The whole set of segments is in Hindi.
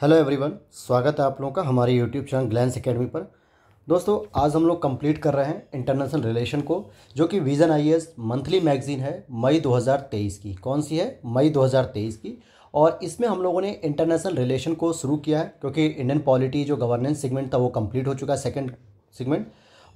हेलो एवरीवन स्वागत है आप लोगों का हमारे यूट्यूब चैनल ग्लैंस एकेडमी पर दोस्तों आज हम लोग कंप्लीट कर रहे हैं इंटरनेशनल रिलेशन को जो कि विजन आईएएस मंथली मैगजीन है मई 2023 की कौन सी है मई 2023 की और इसमें हम लोगों ने इंटरनेशनल रिलेशन को शुरू किया है क्योंकि इंडियन पॉलिटी जो गवर्नेंस सेगमेंट था वो कम्प्लीट हो चुका है सेकेंड सेगमेंट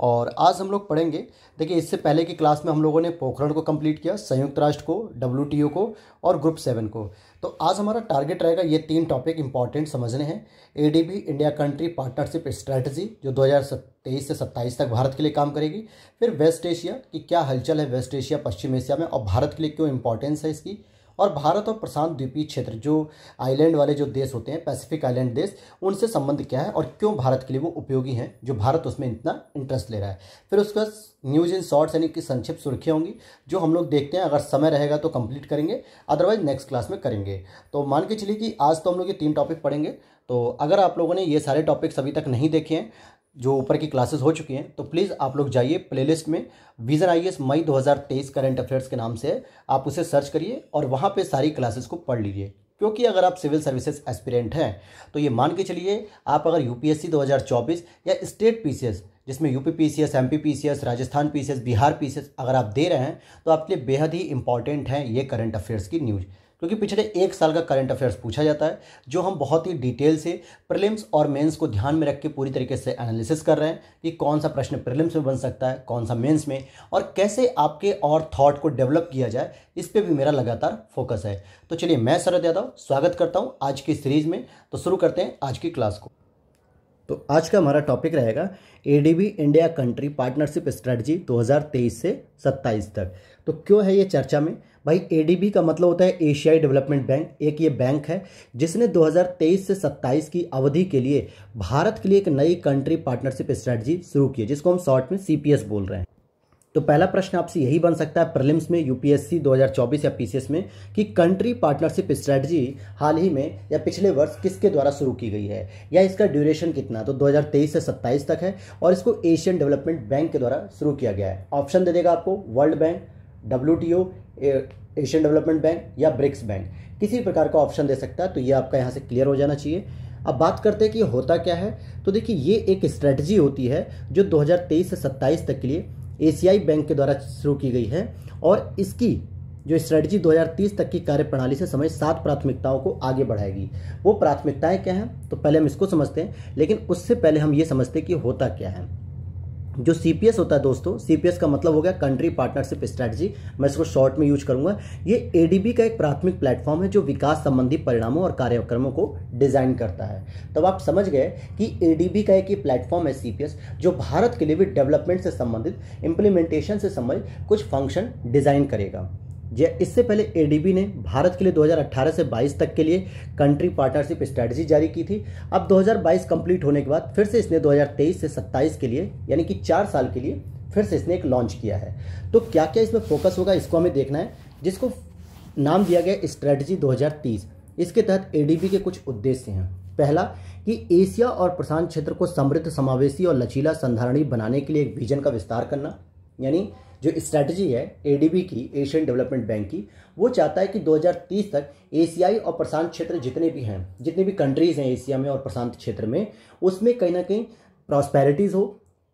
और आज हम लोग पढ़ेंगे देखिए इससे पहले की क्लास में हम लोगों ने पोखरण को कंप्लीट किया संयुक्त राष्ट्र को डब्ल्यू को और ग्रुप सेवन को तो आज हमारा टारगेट रहेगा ये तीन टॉपिक इंपॉर्टेंट समझने हैं A India country partnership strategy जो 2023 से सत्ताईस तक भारत के लिए काम करेगी फिर वेस्ट एशिया की क्या हलचल है वेस्ट एशिया पश्चिम एशिया में और भारत के लिए क्यों इंपॉर्टेंस है इसकी और भारत और प्रशांत द्वीपीय क्षेत्र जो आइलैंड वाले जो देश होते हैं पैसिफिक आइलैंड देश उनसे संबंध क्या है और क्यों भारत के लिए वो उपयोगी हैं जो भारत उसमें इतना इंटरेस्ट ले रहा है फिर उसके बाद न्यूज़ इन शॉर्ट्स यानी कि संक्षिप्त सुर्खियाँ होंगी जो हम लोग देखते हैं अगर समय रहेगा तो कंप्लीट करेंगे अदरवाइज नेक्स्ट क्लास में करेंगे तो मान के चलिए कि आज तो हम लोग ये तीन टॉपिक पढ़ेंगे तो अगर आप लोगों ने ये सारे टॉपिक्स अभी तक नहीं देखे हैं जो ऊपर की क्लासेस हो चुकी हैं तो प्लीज़ आप लोग जाइए प्लेलिस्ट में विजन आई e मई 2023 करंट अफेयर्स के नाम से आप उसे सर्च करिए और वहाँ पे सारी क्लासेस को पढ़ लीजिए क्योंकि अगर आप सिविल सर्विसेज एस्पिरेंट हैं तो ये मान के चलिए आप अगर यूपीएससी 2024 या स्टेट पीसीएस जिसमें UP PCS MP PCS Rajasthan PCS Bihar PCS अगर आप दे रहे हैं तो आपके लिए बेहद ही इंपॉर्टेंट हैं ये करंट अफेयर्स की न्यूज़ क्योंकि पिछले एक साल का करंट अफेयर्स पूछा जाता है जो हम बहुत ही डिटेल से प्रिलिम्स और मेंस को ध्यान में रख के पूरी तरीके से एनालिसिस कर रहे हैं कि कौन सा प्रश्न प्रिलिम्स में बन सकता है कौन सा मेंस में और कैसे आपके और थॉट को डेवलप किया जाए इस पर भी मेरा लगातार फोकस है तो चलिए मैं शरद यादव स्वागत करता हूँ आज की सीरीज़ में तो शुरू करते हैं आज की क्लास को तो आज का हमारा टॉपिक रहेगा A India country partnership strategy 2023 से 27 तक तो क्यों है ये चर्चा में भाई ए का मतलब होता है एशियाई डेवलपमेंट बैंक एक ये बैंक है जिसने 2023 से 27 की अवधि के लिए भारत के लिए एक नई कंट्री पार्टनरशिप स्ट्रेटजी शुरू की है जिसको हम शॉर्ट में सी बोल रहे हैं तो पहला प्रश्न आपसे यही बन सकता है प्रलिम्स में यूपीएससी 2024 या पीसीएस में कि कंट्री पार्टनरशिप स्ट्रेटजी हाल ही में या पिछले वर्ष किसके द्वारा शुरू की गई है या इसका ड्यूरेशन कितना तो 2023 से 27 तक है और इसको एशियन डेवलपमेंट बैंक के द्वारा शुरू किया गया है ऑप्शन दे देगा आपको world bank W Asian development bank या ब्रिक्स बैंक किसी प्रकार का ऑप्शन दे सकता है तो ये आपका यहाँ से क्लियर हो जाना चाहिए अब बात करते हैं कि होता क्या है तो देखिए ये एक स्ट्रेटजी होती है जो 2023 से 27 तक के लिए एशियाई बैंक के द्वारा शुरू की गई है और इसकी जो स्ट्रेटजी 2030 तक की कार्यप्रणाली से समय सात प्राथमिकताओं को आगे बढ़ाएगी वो प्राथमिकताएं क्या हैं तो पहले हम इसको समझते हैं लेकिन उससे पहले हम ये समझते हैं कि होता क्या है जो सी होता है दोस्तों सी का मतलब हो गया कंट्री पार्टनरशिप स्ट्रैटेजी मैं इसको शॉर्ट में यूज करूंगा ये ए का एक प्राथमिक प्लेटफॉर्म है जो विकास संबंधी परिणामों और कार्यक्रमों को डिजाइन करता है तब आप समझ गए कि ए का एक ये प्लेटफॉर्म है सी जो भारत के लिए भी डेवलपमेंट से संबंधित इम्प्लीमेंटेशन से संबंधित कुछ फंक्शन डिजाइन करेगा इससे पहले एडीबी ने भारत के लिए 2018 से 22 तक के लिए कंट्री पार्टनरशिप स्ट्रैटेजी जारी की थी अब 2022 कंप्लीट होने के बाद फिर से इसने 2023 से 27 के लिए यानी कि चार साल के लिए फिर से इसने एक लॉन्च किया है तो क्या क्या इसमें फोकस होगा इसको हमें देखना है जिसको नाम दिया गया स्ट्रैटेजी 2030 इसके तहत ए के कुछ उद्देश्य हैं पहला कि एशिया और प्रशांत क्षेत्र को समृद्ध समावेशी और लचीला संधारणी बनाने के लिए एक विजन का विस्तार करना यानी जो स्ट्रैटेजी है एडीबी की एशियन डेवलपमेंट बैंक की वो चाहता है कि 2030 तक एशियाई और प्रशांत क्षेत्र जितने भी हैं जितनी भी कंट्रीज़ हैं एशिया में और प्रशांत क्षेत्र में उसमें कहीं ना कहीं प्रॉस्पेरिटीज़ हो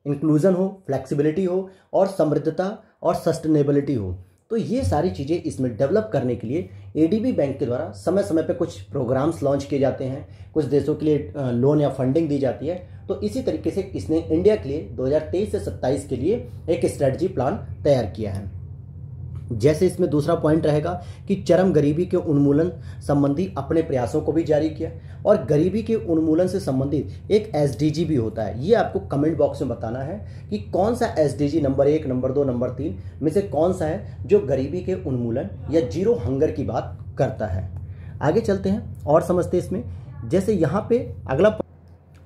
इंक्लूज़न हो फ्लेक्सिबिलिटी हो और समृद्धता और सस्टेनेबिलिटी हो तो ये सारी चीज़ें इसमें डेवलप करने के लिए ए बैंक के द्वारा समय समय पर कुछ प्रोग्राम्स लॉन्च किए जाते हैं कुछ देशों के लिए लोन या फंडिंग दी जाती है तो इसी तरीके से इसने इंडिया के लिए 2023 से 27 के लिए एक स्ट्रेटजी प्लान तैयार किया है जैसे इसमें दूसरा पॉइंट रहेगा कि चरम गरीबी के उन्मूलन संबंधी अपने प्रयासों को भी जारी किया और गरीबी के उन्मूलन से संबंधित एक एस भी होता है ये आपको कमेंट बॉक्स में बताना है कि कौन सा एस नंबर एक नंबर दो नंबर तीन में से कौन सा है जो गरीबी के उन्मूलन या जीरो हंगर की बात करता है आगे चलते हैं और समझते इसमें जैसे यहाँ पे अगला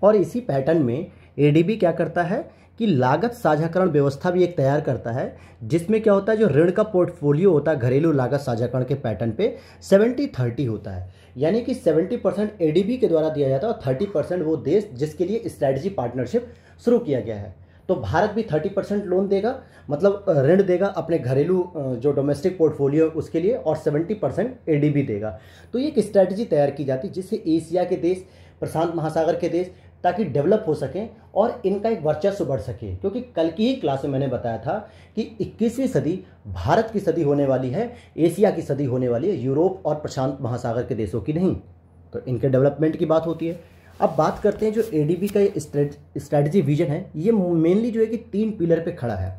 और इसी पैटर्न में ए क्या करता है कि लागत साझाकरण व्यवस्था भी एक तैयार करता है जिसमें क्या होता है जो ऋण का पोर्टफोलियो होता है घरेलू लागत साझाकरण के पैटर्न पे सेवेंटी थर्टी होता है यानी कि सेवेंटी परसेंट ए के द्वारा दिया जाता है और थर्टी परसेंट वो देश जिसके लिए स्ट्रैटेजी पार्टनरशिप शुरू किया गया है तो भारत भी थर्टी परसेंट लोन देगा मतलब ऋण देगा अपने घरेलू जो डोमेस्टिक पोर्टफोलियो उसके लिए और सेवेंटी परसेंट ए देगा तो ये एक स्ट्रैटेजी तैयार की जाती है जिससे एशिया के देश प्रशांत महासागर के देश ताकि डेवलप हो सकें और इनका एक वर्चस्व बढ़ सके क्योंकि कल की ही क्लास में मैंने बताया था कि 21वीं सदी भारत की सदी होने वाली है एशिया की सदी होने वाली है यूरोप और प्रशांत महासागर के देशों की नहीं तो इनके डेवलपमेंट की बात होती है अब बात करते हैं जो ए का स्ट्रेटजी विजन है ये मेनली जो है कि तीन पिलर पर खड़ा है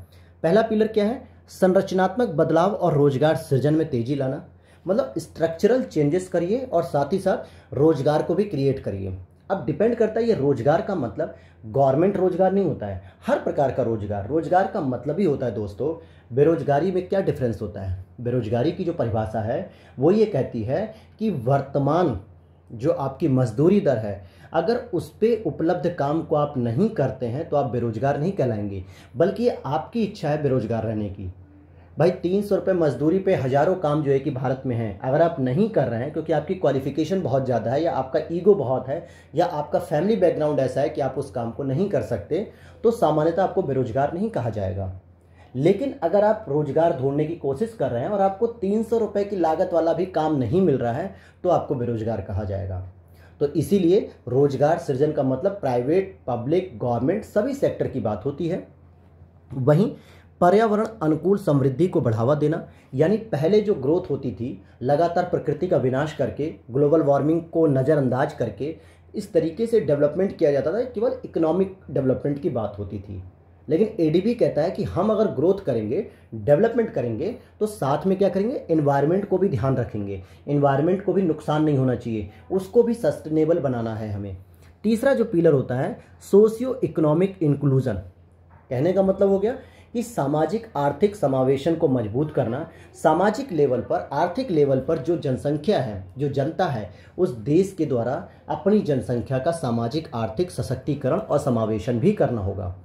पहला पिलर क्या है संरचनात्मक बदलाव और रोजगार सृजन में तेजी लाना मतलब स्ट्रक्चरल चेंजेस करिए और साथ ही साथ रोजगार को भी क्रिएट करिए अब डिपेंड करता है ये रोजगार का मतलब गवर्नमेंट रोजगार नहीं होता है हर प्रकार का रोजगार रोजगार का मतलब ही होता है दोस्तों बेरोजगारी में क्या डिफरेंस होता है बेरोजगारी की जो परिभाषा है वो ये कहती है कि वर्तमान जो आपकी मजदूरी दर है अगर उस पर उपलब्ध काम को आप नहीं करते हैं तो आप बेरोजगार नहीं कहलाएंगे बल्कि आपकी इच्छा है बेरोजगार रहने की भाई तीन सौ रुपये मजदूरी पे हज़ारों काम जो है कि भारत में है अगर आप नहीं कर रहे हैं क्योंकि आपकी क्वालिफिकेशन बहुत ज़्यादा है या आपका ईगो बहुत है या आपका फैमिली बैकग्राउंड ऐसा है कि आप उस काम को नहीं कर सकते तो सामान्यतः आपको बेरोजगार नहीं कहा जाएगा लेकिन अगर आप रोजगार ढूंढने की कोशिश कर रहे हैं और आपको तीन सौ रुपये की लागत वाला भी काम नहीं मिल रहा है तो आपको बेरोजगार कहा जाएगा तो इसीलिए रोजगार सृजन का मतलब प्राइवेट पब्लिक गवर्नमेंट सभी सेक्टर की बात होती है वहीं पर्यावरण अनुकूल समृद्धि को बढ़ावा देना यानी पहले जो ग्रोथ होती थी लगातार प्रकृति का विनाश करके ग्लोबल वार्मिंग को नज़रअंदाज करके इस तरीके से डेवलपमेंट किया जाता था केवल इकोनॉमिक डेवलपमेंट की बात होती थी लेकिन एडीबी कहता है कि हम अगर ग्रोथ करेंगे डेवलपमेंट करेंगे तो साथ में क्या करेंगे इन्वायरमेंट को भी ध्यान रखेंगे इन्वायरमेंट को भी नुकसान नहीं होना चाहिए उसको भी सस्टेनेबल बनाना है हमें तीसरा जो पिलर होता है सोशियो इकोनॉमिक इंक्लूजन कहने का मतलब हो गया इस सामाजिक आर्थिक समावेशन को मजबूत करना सामाजिक लेवल पर आर्थिक लेवल पर जो जनसंख्या है जो जनता है उस देश के द्वारा अपनी जनसंख्या का सामाजिक आर्थिक सशक्तिकरण और समावेशन भी करना होगा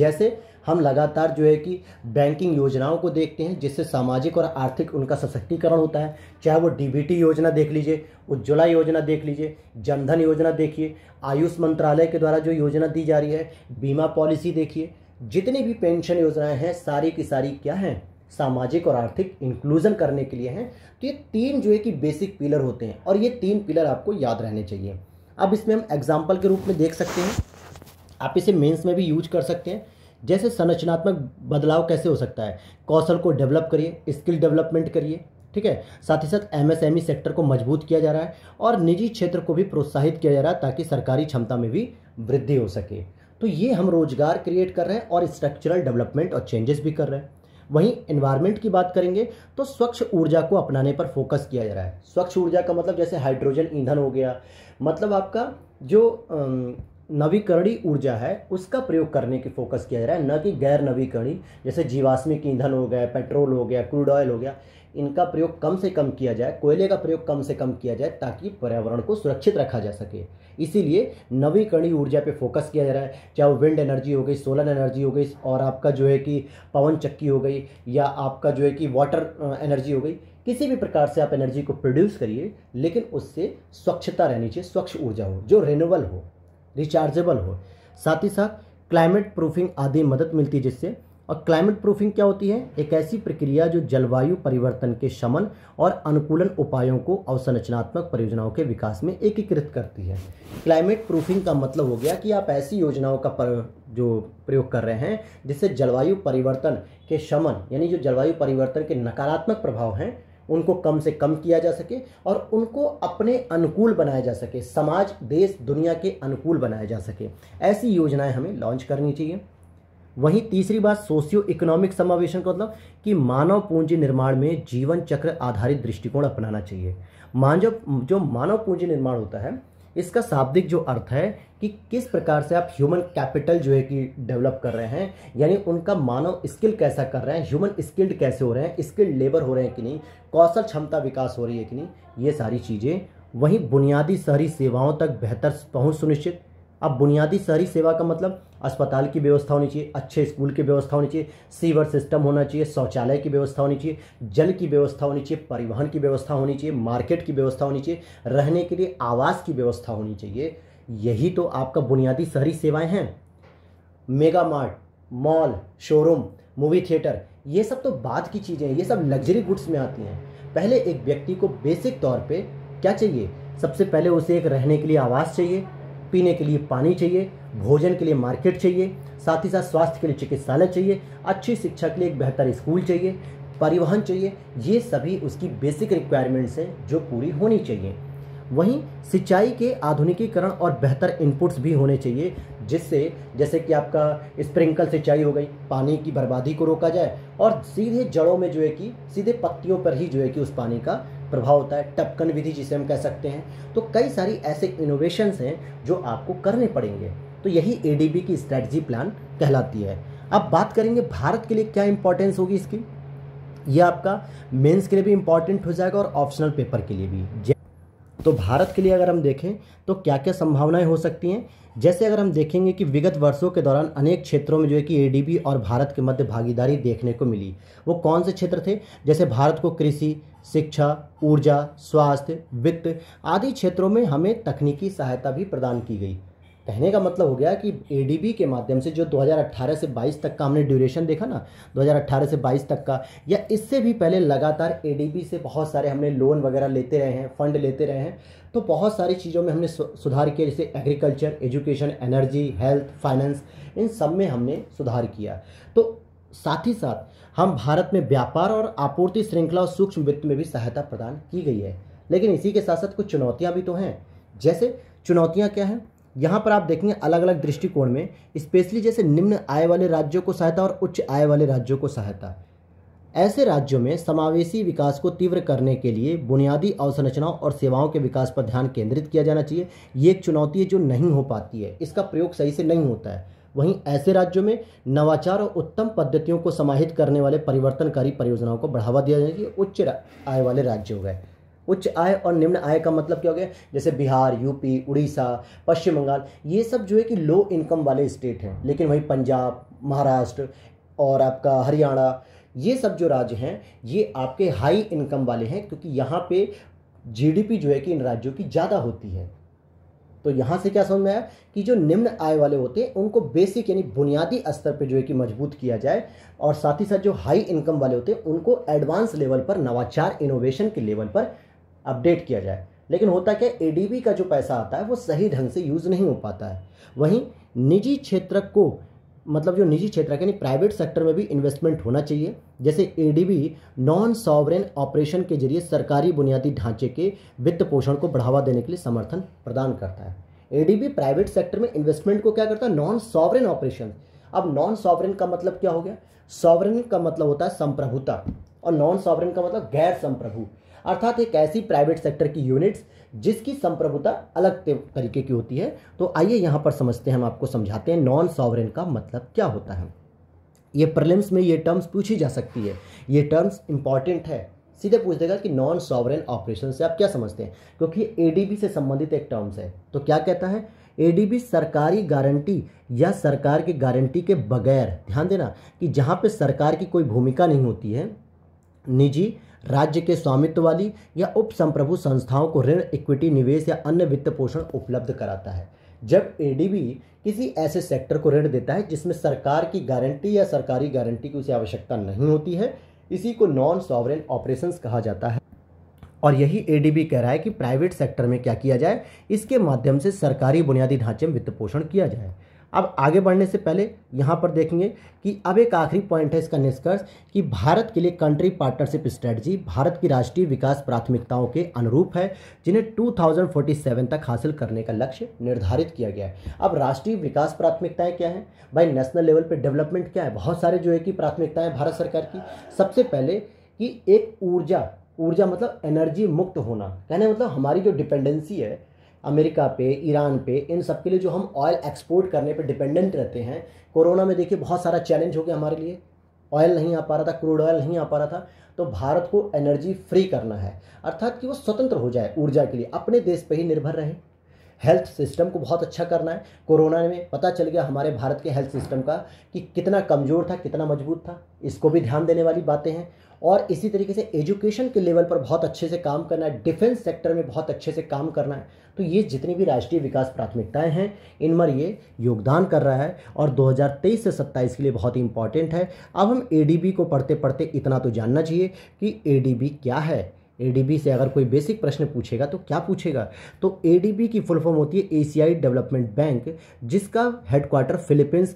जैसे हम लगातार जो है कि बैंकिंग योजनाओं को देखते हैं जिससे सामाजिक और आर्थिक उनका सशक्तिकरण होता है चाहे वो डी योजना देख लीजिए उज्ज्वला योजना देख लीजिए जनधन योजना देखिए आयुष मंत्रालय के द्वारा जो योजना दी जा रही है बीमा पॉलिसी देखिए जितनी भी पेंशन योजनाएं हैं सारी की सारी क्या हैं सामाजिक और आर्थिक इंक्लूजन करने के लिए हैं तो ये तीन जो है कि बेसिक पिलर होते हैं और ये तीन पिलर आपको याद रहने चाहिए अब इसमें हम एग्जाम्पल के रूप में देख सकते हैं आप इसे मेंस में भी यूज कर सकते हैं जैसे संरचनात्मक बदलाव कैसे हो सकता है कौशल को डेवलप करिए स्किल डेवलपमेंट करिए ठीक है साथ ही साथ एमएसएमई सेक्टर e को मजबूत किया जा रहा है और निजी क्षेत्र को भी प्रोत्साहित किया जा रहा है ताकि सरकारी क्षमता में भी वृद्धि हो सके तो ये हम रोज़गार क्रिएट कर रहे हैं और स्ट्रक्चरल डेवलपमेंट और चेंजेस भी कर रहे हैं वहीं एनवायरनमेंट की बात करेंगे तो स्वच्छ ऊर्जा को अपनाने पर फोकस किया जा रहा है स्वच्छ ऊर्जा का मतलब जैसे हाइड्रोजन ईंधन हो गया मतलब आपका जो नवीकरणीय ऊर्जा है उसका प्रयोग करने की फोकस किया जा रहा है न कि गैर नवीकरणीय जैसे जीवाश्मिक ईंधन हो गया पेट्रोल हो गया क्रूड ऑयल हो गया इनका प्रयोग कम से कम किया जाए कोयले का प्रयोग कम से कम किया जाए ताकि पर्यावरण को सुरक्षित रखा जा सके इसीलिए नवीकरणीय ऊर्जा पे फोकस किया जा रहा है चाहे वो विंड एनर्जी हो गई सोलर एनर्जी हो गई और आपका जो है कि पवन चक्की हो गई या आपका जो है कि वाटर एनर्जी हो गई किसी भी प्रकार से आप एनर्जी को प्रोड्यूस करिए लेकिन उससे स्वच्छता रहनी चाहिए स्वच्छ ऊर्जा हो जो रिन्यूबल हो रिचार्जेबल हो साथ ही साथ क्लाइमेट प्रूफिंग आदि मदद मिलती है जिससे और क्लाइमेट प्रूफिंग क्या होती है एक ऐसी प्रक्रिया जो जलवायु परिवर्तन के शमन और अनुकूलन उपायों को अवसंरचनात्मक परियोजनाओं के विकास में एकीकृत करती है क्लाइमेट प्रूफिंग का मतलब हो गया कि आप ऐसी योजनाओं का पर जो प्रयोग कर रहे हैं जिससे जलवायु परिवर्तन के शमन यानी जो जलवायु परिवर्तन के नकारात्मक प्रभाव हैं उनको कम से कम किया जा सके और उनको अपने अनुकूल बनाया जा सके समाज देश दुनिया के अनुकूल बनाया जा सके ऐसी योजनाएं हमें लॉन्च करनी चाहिए वहीं तीसरी बात सोशियो इकोनॉमिक समावेशन का मतलब कि मानव पूंजी निर्माण में जीवन चक्र आधारित दृष्टिकोण अपनाना चाहिए जो जो मानव पूंजी निर्माण होता है इसका शाब्दिक जो अर्थ है कि किस प्रकार से आप ह्यूमन कैपिटल जो है कि डेवलप कर रहे हैं यानी उनका मानव स्किल कैसा कर रहे हैं ह्यूमन स्किल्ड कैसे हो रहे हैं स्किल्ड लेबर हो रहे हैं कि नहीं कौशल क्षमता विकास हो रही है कि नहीं ये सारी चीज़ें वहीं बुनियादी शहरी सेवाओं तक बेहतर पहुँच सुनिश्चित अब बुनियादी शहरी सेवा का मतलब अस्पताल की व्यवस्था होनी चाहिए अच्छे स्कूल की व्यवस्था होनी चाहिए सीवर सिस्टम होना चाहिए शौचालय की व्यवस्था होनी चाहिए जल की व्यवस्था होनी चाहिए परिवहन की व्यवस्था होनी चाहिए मार्केट की व्यवस्था होनी चाहिए रहने के लिए आवास की व्यवस्था होनी चाहिए यही तो आपका बुनियादी शहरी सेवाएँ हैं mega mart mall showroom movie theatre ये सब तो बाद की चीज़ें हैं ये सब लग्जरी गुड्स में आती हैं पहले एक व्यक्ति को बेसिक तौर पे क्या चाहिए सबसे पहले उसे एक रहने के लिए आवास चाहिए पीने के लिए पानी चाहिए भोजन के लिए मार्केट चाहिए साथ ही साथ स्वास्थ्य के लिए चिकित्सालय चाहिए अच्छी शिक्षा के लिए एक बेहतर स्कूल चाहिए परिवहन चाहिए ये सभी उसकी बेसिक रिक्वायरमेंट्स हैं जो पूरी होनी चाहिए वहीं सिंचाई के आधुनिकीकरण और बेहतर इनपुट्स भी होने चाहिए जिससे जैसे कि आपका स्प्रिंकल सिंचाई हो गई पानी की बर्बादी को रोका जाए और सीधे जड़ों में जो है कि सीधे पत्तियों पर ही जो है कि उस पानी का प्रभाव होता है टपकन विधि जिसे हम कह सकते हैं तो कई सारी ऐसे इनोवेशंस हैं जो आपको करने पड़ेंगे तो यही ए की स्ट्रैटी प्लान कहलाती है अब बात करेंगे भारत के लिए क्या इंपॉर्टेंस होगी इसकी यह आपका मेंस के लिए भी इंपॉर्टेंट हो जाएगा और ऑप्शनल पेपर के लिए भी तो भारत के लिए अगर हम देखें तो क्या क्या संभावनाएं हो सकती हैं जैसे अगर हम देखेंगे कि विगत वर्षों के दौरान अनेक क्षेत्रों में जो है कि एडीबी और भारत के मध्य भागीदारी देखने को मिली वो कौन से क्षेत्र थे जैसे भारत को कृषि शिक्षा ऊर्जा स्वास्थ्य वित्त आदि क्षेत्रों में हमें तकनीकी सहायता भी प्रदान की गई कहने का मतलब हो गया कि ए के माध्यम से जो 2018 से 22 तक का हमने ड्यूरेशन देखा ना 2018 से 22 तक का या इससे भी पहले लगातार ए से बहुत सारे हमने लोन वगैरह लेते रहे हैं फंड लेते रहे हैं तो बहुत सारी चीज़ों में हमने सुधार किया जैसे agriculture education energy health finance इन सब में हमने सुधार किया तो साथ ही साथ हम भारत में व्यापार और आपूर्ति श्रृंखला और सूक्ष्म वित्त में भी सहायता प्रदान की गई है लेकिन इसी के साथ साथ कुछ चुनौतियाँ भी तो हैं जैसे चुनौतियाँ क्या हैं यहाँ पर आप देखेंगे अलग अलग दृष्टिकोण में स्पेशली जैसे निम्न आय वाले राज्यों को सहायता और उच्च आय वाले राज्यों को सहायता ऐसे राज्यों में समावेशी विकास को तीव्र करने के लिए बुनियादी अवसंरचनाओं और सेवाओं के विकास पर ध्यान केंद्रित किया जाना चाहिए ये एक चुनौती है जो नहीं हो पाती है इसका प्रयोग सही से नहीं होता है वहीं ऐसे राज्यों में नवाचार और उत्तम पद्धतियों को समाहित करने वाले परिवर्तनकारी परियोजनाओं को बढ़ावा दिया जाए उच्च आय वाले राज्य हो गए उच्च आय और निम्न आय का मतलब क्या हो गया जैसे बिहार यूपी उड़ीसा पश्चिम बंगाल ये सब जो है कि लो इनकम वाले स्टेट हैं लेकिन वहीं पंजाब महाराष्ट्र और आपका हरियाणा ये सब जो राज्य हैं ये आपके हाई इनकम वाले हैं क्योंकि यहाँ पे जीडीपी जो है कि इन राज्यों की ज़्यादा होती है तो यहाँ से क्या समझ में आया कि जो निम्न आय वाले होते हैं उनको बेसिक यानी बुनियादी स्तर पर जो है कि मजबूत किया जाए और साथ ही साथ जो हाई इनकम वाले होते हैं उनको एडवांस लेवल पर नवाचार इनोवेशन के लेवल पर अपडेट किया जाए लेकिन होता क्या ए का जो पैसा आता है वो सही ढंग से यूज़ नहीं हो पाता है वहीं निजी क्षेत्र को मतलब जो निजी क्षेत्र है यानी प्राइवेट सेक्टर में भी इन्वेस्टमेंट होना चाहिए जैसे एडीबी नॉन सॉवरेन ऑपरेशन के जरिए सरकारी बुनियादी ढांचे के वित्त पोषण को बढ़ावा देने के लिए समर्थन प्रदान करता है ए प्राइवेट सेक्टर में इन्वेस्टमेंट को क्या करता है नॉन सॉवरेन ऑपरेशन अब नॉन सॉवरेन का मतलब क्या हो गया सॉवरेन का मतलब होता है संप्रभुता और नॉन सॉवरेन का मतलब गैर संप्रभु अर्थात एक ऐसी प्राइवेट सेक्टर की यूनिट्स जिसकी संप्रभुता अलग तरीके की होती है तो आइए यहाँ पर समझते हैं हम आपको समझाते हैं नॉन सॉवरेन का मतलब क्या होता है ये प्रलिम्स में ये टर्म्स पूछी जा सकती है ये टर्म्स इंपॉर्टेंट है सीधे पूछ देगा कि नॉन सॉवरेन ऑपरेशन से आप क्या समझते हैं क्योंकि ए से संबंधित एक टर्म्स है तो क्या कहता है ए सरकारी गारंटी या सरकार की गारंटी के बगैर ध्यान देना कि जहाँ पे सरकार की कोई भूमिका नहीं होती है निजी राज्य के स्वामित्व वाली या उप संप्रभु संस्थाओं को ऋण इक्विटी निवेश या अन्य वित्त पोषण उपलब्ध कराता है जब ए किसी ऐसे सेक्टर को ऋण देता है जिसमें सरकार की गारंटी या सरकारी गारंटी की उसे आवश्यकता नहीं होती है इसी को नॉन सॉवरेन ऑपरेशंस कहा जाता है और यही ए कह रहा है कि प्राइवेट सेक्टर में क्या किया जाए इसके माध्यम से सरकारी बुनियादी ढांचे में वित्त पोषण किया जाए अब आगे बढ़ने से पहले यहाँ पर देखेंगे कि अब एक आखिरी पॉइंट है इसका निष्कर्ष कि भारत के लिए कंट्री पार्टनरशिप स्ट्रेटजी भारत की राष्ट्रीय विकास प्राथमिकताओं के अनुरूप है जिन्हें 2047 तक हासिल करने का लक्ष्य निर्धारित किया गया है अब राष्ट्रीय विकास प्राथमिकताएं क्या हैं भाई नेशनल लेवल पर डेवलपमेंट क्या है बहुत सारे जो है कि प्राथमिकताएँ भारत सरकार की सबसे पहले कि एक ऊर्जा ऊर्जा मतलब एनर्जी मुक्त होना कहने मतलब हमारी जो डिपेंडेंसी है अमेरिका पे ईरान पे इन सब के लिए जो हम ऑयल एक्सपोर्ट करने पे डिपेंडेंट रहते हैं कोरोना में देखिए बहुत सारा चैलेंज हो गया हमारे लिए ऑयल नहीं आ पा रहा था क्रूड ऑयल नहीं आ पा रहा था तो भारत को एनर्जी फ्री करना है अर्थात कि वो स्वतंत्र हो जाए ऊर्जा के लिए अपने देश पर ही निर्भर रहें हेल्थ सिस्टम को बहुत अच्छा करना है कोरोना में पता चल गया हमारे भारत के हेल्थ सिस्टम का कि कितना कमज़ोर था कितना मजबूत था इसको भी ध्यान देने वाली बातें हैं और इसी तरीके से एजुकेशन के लेवल पर बहुत अच्छे से काम करना है डिफेंस सेक्टर में बहुत अच्छे से काम करना है तो ये जितनी भी राष्ट्रीय विकास प्राथमिकताएं हैं इन पर ये योगदान कर रहा है और 2023 से 27 के लिए बहुत ही इंपॉर्टेंट है अब हम ए को पढ़ते पढ़ते इतना तो जानना चाहिए कि ए क्या है एडीबी से अगर कोई बेसिक प्रश्न पूछेगा तो क्या पूछेगा तो एडीबी की फुल फॉर्म होती है एशियाई डेवलपमेंट बैंक जिसका हेडक्वार्टर फिलीपींस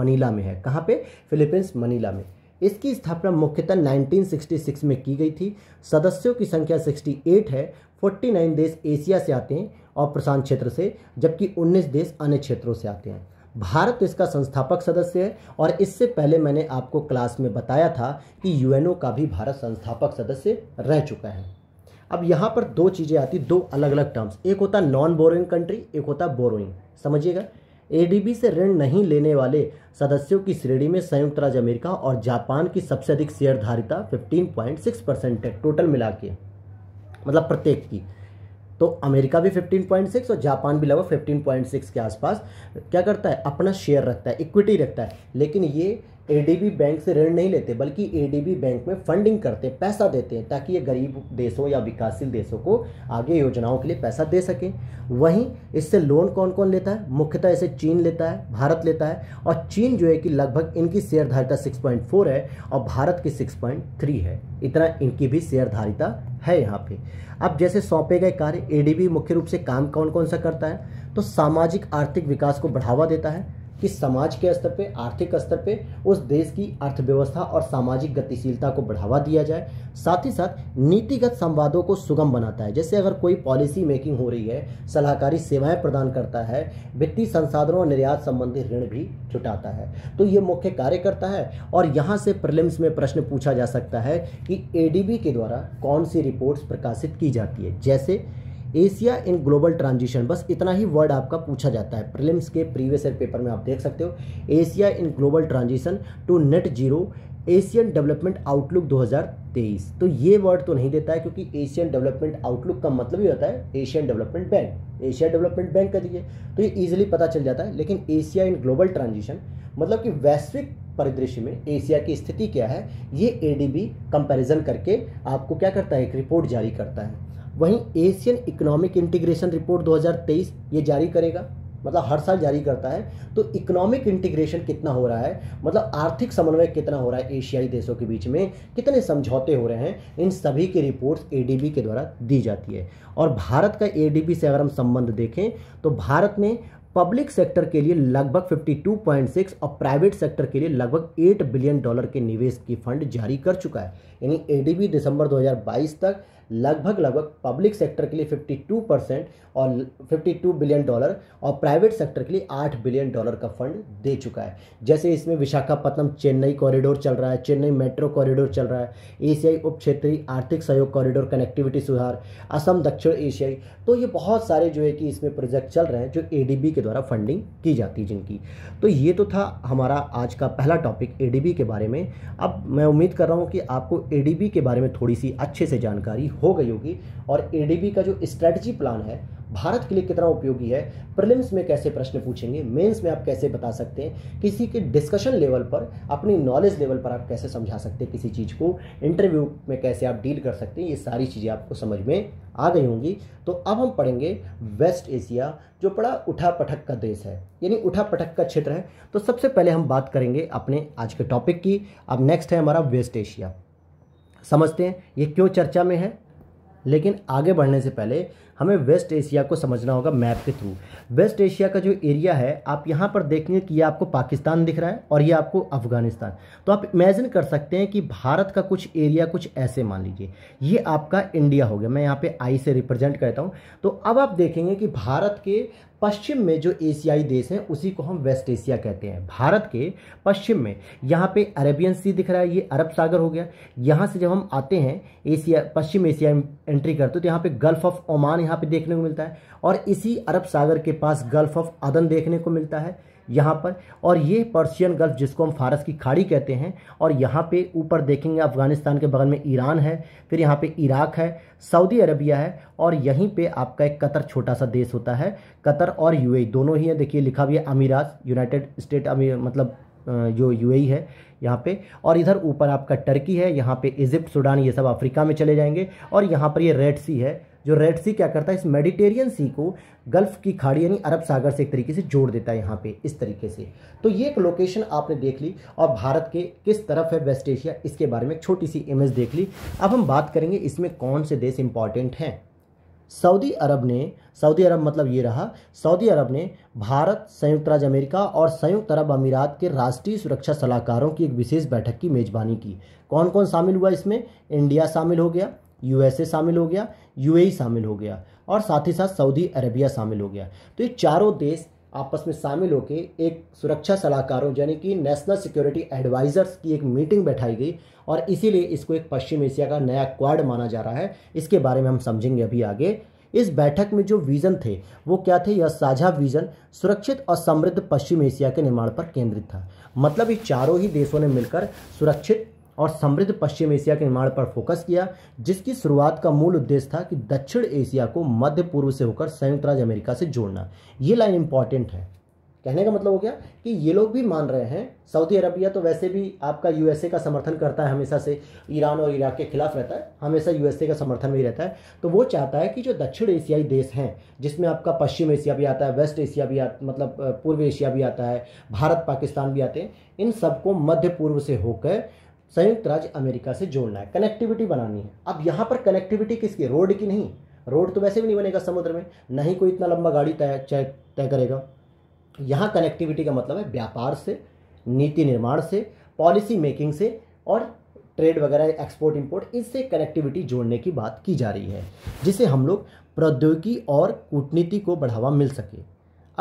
मनीला में है कहाँ पे फिलीपींस मनीला में इसकी स्थापना मुख्यतः 1966 में की गई थी सदस्यों की संख्या 68 है 49 देश एशिया से आते हैं और प्रशांत क्षेत्र से जबकि 19 देश अन्य क्षेत्रों से आते हैं भारत तो इसका संस्थापक सदस्य है और इससे पहले मैंने आपको क्लास में बताया था कि यूएनओ का भी भारत संस्थापक सदस्य रह चुका है अब यहाँ पर दो चीज़ें आती दो अलग अलग टर्म्स एक होता नॉन बोरोइंग कंट्री एक होता बोरोइंग समझिएगा एडीबी से ऋण नहीं लेने वाले सदस्यों की श्रेणी में संयुक्त राज्य अमेरिका और जापान की सबसे अधिक शेयरधारिता 15.6 परसेंट है टोटल मिला के मतलब प्रत्येक की तो अमेरिका भी 15.6 और जापान भी लगभग 15.6 के आसपास क्या करता है अपना शेयर रखता है इक्विटी रखता है लेकिन ये एडीबी बैंक से ऋण नहीं लेते बल्कि एडीबी बैंक में फंडिंग करते हैं पैसा देते हैं ताकि ये गरीब देशों या विकासशील देशों को आगे योजनाओं के लिए पैसा दे सकें वहीं इससे लोन कौन कौन लेता है मुख्यतः इसे चीन लेता है भारत लेता है और चीन जो है कि लगभग इनकी शेयरधारिता सिक्स है और भारत की सिक्स है इतना इनकी भी शेयरधारिता है यहाँ पे अब जैसे सौंपे गए कार्य एडीबी मुख्य रूप से काम कौन कौन सा करता है तो सामाजिक आर्थिक विकास को बढ़ावा देता है कि समाज के स्तर पे आर्थिक स्तर पे उस देश की अर्थव्यवस्था और सामाजिक गतिशीलता को बढ़ावा दिया जाए साथ ही साथ नीतिगत संवादों को सुगम बनाता है जैसे अगर कोई पॉलिसी मेकिंग हो रही है सलाहकारी सेवाएं प्रदान करता है वित्तीय संसाधनों और निर्यात संबंधी ऋण भी जुटाता है तो ये मुख्य कार्य करता है और यहाँ से प्रिलिम्स में प्रश्न पूछा जा सकता है कि ए के द्वारा कौन सी रिपोर्ट्स प्रकाशित की जाती है जैसे एशिया इन ग्लोबल ट्रांजिशन बस इतना ही वर्ड आपका पूछा जाता है प्रिलिम्स के प्रीवियस ईयर पेपर में आप देख सकते हो Asia in global transition to net zero Asian development outlook 2023 तो ये वर्ड तो नहीं देता है क्योंकि एशियन डेवलपमेंट आउटलुक का मतलब ही होता है Asian development bank Asia development bank का दिए तो ये ईजिली पता चल जाता है लेकिन एशिया इन ग्लोबल ट्रांजिशन मतलब कि वैश्विक परिदृश्य में एशिया की स्थिति क्या है ये एडीबी कंपैरिजन करके आपको क्या करता है एक रिपोर्ट जारी करता है वहीं एशियन इकोनॉमिक इंटीग्रेशन रिपोर्ट 2023 ये जारी करेगा मतलब हर साल जारी करता है तो इकोनॉमिक इंटीग्रेशन कितना हो रहा है मतलब आर्थिक समन्वय कितना हो रहा है एशियाई देशों के बीच में कितने समझौते हो रहे हैं इन सभी की रिपोर्ट्स एडीबी के द्वारा दी जाती है और भारत का एडीबी से अगर हम संबंध देखें तो भारत में पब्लिक सेक्टर के लिए लगभग 52.6 और प्राइवेट सेक्टर के लिए लगभग 8 बिलियन डॉलर के निवेश की फंड जारी कर चुका है यानी एडीबी दिसंबर 2022 तक लगभग लगभग पब्लिक सेक्टर के लिए 52 परसेंट और 52 बिलियन डॉलर और प्राइवेट सेक्टर के लिए 8 बिलियन डॉलर का फंड दे चुका है जैसे इसमें विशाखापत्तनम चेन्नई कॉरिडोर चल रहा है चेन्नई मेट्रो कॉरिडोर चल रहा है एशियाई उप क्षेत्रीय आर्थिक सहयोग कॉरिडोर कनेक्टिविटी सुधार असम दक्षिण एशियाई तो ये बहुत सारे जो है कि इसमें प्रोजेक्ट चल रहे हैं जो ए के द्वारा फंडिंग की जाती है जिनकी तो ये तो था हमारा आज का पहला टॉपिक ए के बारे में अब मैं उम्मीद कर रहा हूँ कि आपको ए के बारे में थोड़ी सी अच्छे से जानकारी हो गई होगी और ए का जो स्ट्रैटी प्लान है भारत के लिए कितना उपयोगी है प्रिलिम्स में कैसे प्रश्न पूछेंगे मेंस में आप कैसे बता सकते हैं किसी के डिस्कशन लेवल पर अपनी नॉलेज लेवल पर आप कैसे समझा सकते हैं किसी चीज़ को इंटरव्यू में कैसे आप डील कर सकते हैं ये सारी चीज़ें आपको समझ में आ गई होंगी तो अब हम पढ़ेंगे वेस्ट एशिया जो बड़ा उठा पटक का देश है यानी उठा पटक का क्षेत्र है तो सबसे पहले हम बात करेंगे अपने आज के टॉपिक की अब नेक्स्ट है हमारा वेस्ट एशिया समझते हैं ये क्यों चर्चा में है लेकिन आगे बढ़ने से पहले हमें वेस्ट एशिया को समझना होगा मैप के थ्रू वेस्ट एशिया का जो एरिया है आप यहाँ पर देखेंगे कि ये आपको पाकिस्तान दिख रहा है और ये आपको अफगानिस्तान तो आप इमेजिन कर सकते हैं कि भारत का कुछ एरिया कुछ ऐसे मान लीजिए ये आपका इंडिया हो गया मैं यहाँ पे आई से रिप्रेजेंट करता हूँ तो अब आप देखेंगे कि भारत के पश्चिम में जो एशियाई देश हैं उसी को हम वेस्ट एशिया कहते हैं भारत के पश्चिम में यहाँ पे अरेबियन सी दिख रहा है ये अरब सागर हो गया यहाँ से जब हम आते हैं एशिया पश्चिम एशिया एंट्री करते हैं तो यहाँ पे गल्फ ऑफ ओमान यहाँ पे देखने को मिलता है और इसी अरब सागर के पास गल्फ ऑफ अदन देखने को मिलता है यहाँ पर और ये पर्शियन गल्फ जिसको हम फारस की खाड़ी कहते हैं और यहाँ पे ऊपर देखेंगे अफ़गानिस्तान के बगल में ईरान है फिर यहाँ पे इराक है सऊदी अरबिया है और यहीं पे आपका एक कतर छोटा सा देश होता है कतर और यूएई दोनों ही है देखिए लिखा भी है अमीरात यूनाइटेड स्टेट अमीर मतलब जो यूएई है यहाँ पे और इधर ऊपर आपका टर्की है यहाँ पे इजिप्ट सूडान ये सब अफ्रीका में चले जाएंगे और यहाँ पर ये रेड सी है जो रेड सी क्या करता है इस मेडिटेरियन सी को गल्फ की खाड़ी यानी अरब सागर से एक तरीके से जोड़ देता है यहाँ पे इस तरीके से तो ये एक लोकेशन आपने देख ली और भारत के किस तरफ है वेस्ट एशिया इसके बारे में एक छोटी सी इमेज देख ली अब हम बात करेंगे इसमें कौन से देश इंपॉर्टेंट हैं सऊदी अरब ने सऊदी अरब मतलब ये रहा सऊदी अरब ने भारत संयुक्त राज्य अमेरिका और संयुक्त अरब अमीरात के राष्ट्रीय सुरक्षा सलाहकारों की एक विशेष बैठक की मेज़बानी की कौन कौन शामिल हुआ इसमें इंडिया शामिल हो गया यूएसए शामिल हो गया यूएई शामिल हो गया और साथ ही साथ सऊदी अरेबिया शामिल हो गया तो ये चारों देश आपस में शामिल होकर एक सुरक्षा सलाहकारों यानी कि नेशनल सिक्योरिटी एडवाइजर्स की एक मीटिंग बैठाई गई और इसीलिए इसको एक पश्चिम एशिया का नया क्वाड माना जा रहा है इसके बारे में हम समझेंगे अभी आगे इस बैठक में जो विज़न थे वो क्या थे यह साझा विज़न सुरक्षित और समृद्ध पश्चिम एशिया के निर्माण पर केंद्रित था मतलब ये चारों ही देशों ने मिलकर सुरक्षित और समृद्ध पश्चिम एशिया के निर्माण पर फोकस किया जिसकी शुरुआत का मूल उद्देश्य था कि दक्षिण एशिया को मध्य पूर्व से होकर संयुक्त राज्य अमेरिका से जोड़ना ये लाइन इंपॉर्टेंट है कहने का मतलब हो गया कि ये लोग भी मान रहे हैं सऊदी अरबिया तो वैसे भी आपका यूएसए का समर्थन करता है हमेशा से ईरान और इराक के खिलाफ रहता है हमेशा यूएसए का समर्थन भी रहता है तो वो चाहता है कि जो दक्षिण एशियाई देश हैं जिसमें आपका पश्चिम एशिया भी आता है वेस्ट एशिया भी आ, मतलब पूर्व एशिया भी आता है भारत पाकिस्तान भी आते हैं इन सबको मध्य पूर्व से होकर संयुक्त राज्य अमेरिका से जोड़ना है कनेक्टिविटी बनानी है अब यहाँ पर कनेक्टिविटी किसकी रोड की नहीं रोड तो वैसे भी नहीं बनेगा समुद्र में ना ही कोई इतना लंबा गाड़ी तय तय करेगा यहाँ कनेक्टिविटी का मतलब है व्यापार से नीति निर्माण से पॉलिसी मेकिंग से और ट्रेड वगैरह एक्सपोर्ट इंपोर्ट इससे कनेक्टिविटी जोड़ने की बात की जा रही है जिससे हम लोग प्रौद्योगिकी और कूटनीति को बढ़ावा मिल सके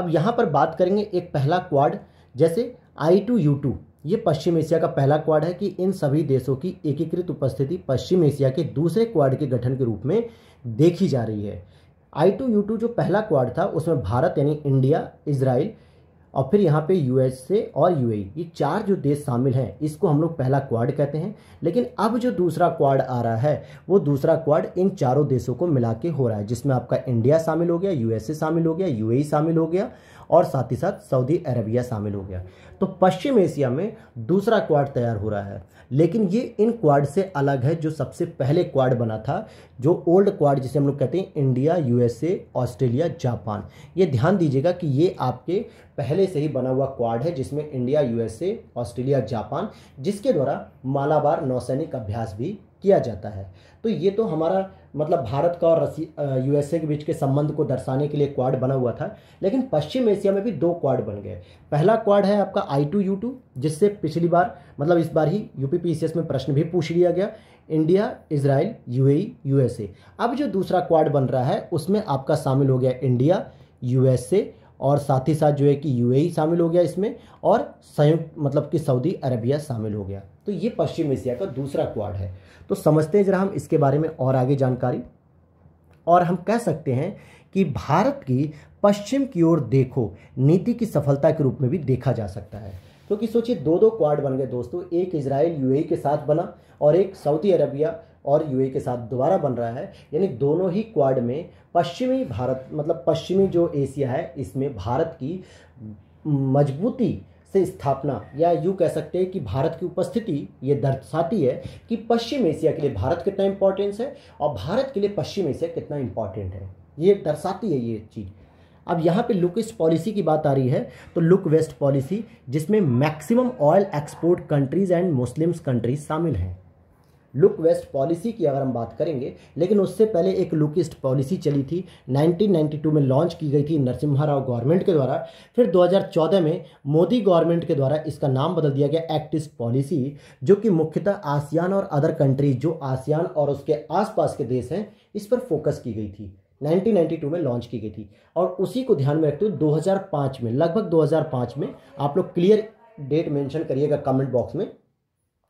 अब यहाँ पर बात करेंगे एक पहला क्वाड जैसे आई टू यू टू ये पश्चिम एशिया का पहला क्वाड है कि इन सभी देशों की एकीकृत उपस्थिति पश्चिम एशिया के दूसरे क्वाड के गठन के रूप में देखी जा रही है आई टू यू टू जो पहला क्वाड था उसमें भारत यानी इंडिया इसराइल और फिर यहाँ पे यूएसए और यूएई e. ये चार जो देश शामिल हैं इसको हम लोग पहला क्वाड कहते हैं लेकिन अब जो दूसरा क्वाड आ रहा है वो दूसरा क्वाड इन चारों देशों को मिला के हो रहा है जिसमें आपका इंडिया शामिल हो गया यूएसए शामिल हो गया यूएई e शामिल हो गया और साथ ही साथ सऊदी अरेबिया शामिल हो गया तो पश्चिम एशिया में दूसरा क्वाड तैयार हो रहा है लेकिन ये इन क्वाड से अलग है जो सबसे पहले क्वाड बना था जो ओल्ड क्वाड जिसे हम लोग कहते हैं इंडिया यूएसए ऑस्ट्रेलिया जापान ये ध्यान दीजिएगा कि ये आपके पहले से ही बना हुआ क्वाड है जिसमें इंडिया यूएसए ऑस्ट्रेलिया जापान जिसके द्वारा मालाबार नौसैनिक अभ्यास भी किया जाता है तो ये तो हमारा मतलब भारत का और रसी यूएसए के बीच के संबंध को दर्शाने के लिए क्वाड बना हुआ था लेकिन पश्चिम एशिया में भी दो क्वाड बन गए पहला क्वाड है आपका आई टू यू टू जिससे पिछली बार मतलब इस बार ही यू पी एस में प्रश्न भी पूछ लिया गया इंडिया इसराइल यूएई यूएसए अब जो दूसरा क्वाड बन रहा है उसमें आपका शामिल हो गया इंडिया यूएसए और साथ ही साथ जो है कि यूएई शामिल हो गया इसमें और संयुक्त मतलब कि सऊदी अरबिया शामिल हो गया तो ये पश्चिम एशिया का दूसरा क्वाड है तो समझते हैं जरा हम इसके बारे में और आगे जानकारी और हम कह सकते हैं कि भारत की पश्चिम की ओर देखो नीति की सफलता के रूप में भी देखा जा सकता है क्योंकि सोचिए दो दो क्वाड बन गए दोस्तों एक इसराइल यूएई के साथ बना और एक सऊदी अरबिया और यू के साथ दोबारा बन रहा है यानी दोनों ही क्वाड में पश्चिमी भारत मतलब पश्चिमी जो एशिया है इसमें भारत की मजबूती से स्थापना या यूँ कह सकते हैं कि भारत की उपस्थिति ये दर्शाती है कि पश्चिम एशिया के लिए भारत कितना इम्पोर्टेंस है और भारत के लिए पश्चिम एशिया कितना इम्पोर्टेंट है ये दर्शाती है ये चीज़ अब यहाँ पे लुक ईस्ट पॉलिसी की बात आ रही है तो लुक वेस्ट पॉलिसी जिसमें maximum oil export countries and Muslims countries शामिल हैं लुक वेस्ट पॉलिसी की अगर हम बात करेंगे लेकिन उससे पहले एक लुक ईस्ट पॉलिसी चली थी 1992 में लॉन्च की गई थी नरसिम्हा राव गवर्नमेंट के द्वारा फिर 2014 में मोदी गवर्नमेंट के द्वारा इसका नाम बदल दिया गया एक्ट ईस्ट पॉलिसी जो कि मुख्यतः आसियान और अदर कंट्रीज जो आसियान और उसके आसपास के देश हैं इस पर फोकस की गई थी 1992 में लॉन्च की गई थी और उसी को ध्यान में रखते हुए 2005 में लगभग 2005 में आप लोग क्लियर डेट मेंशन करिएगा कमेंट बॉक्स में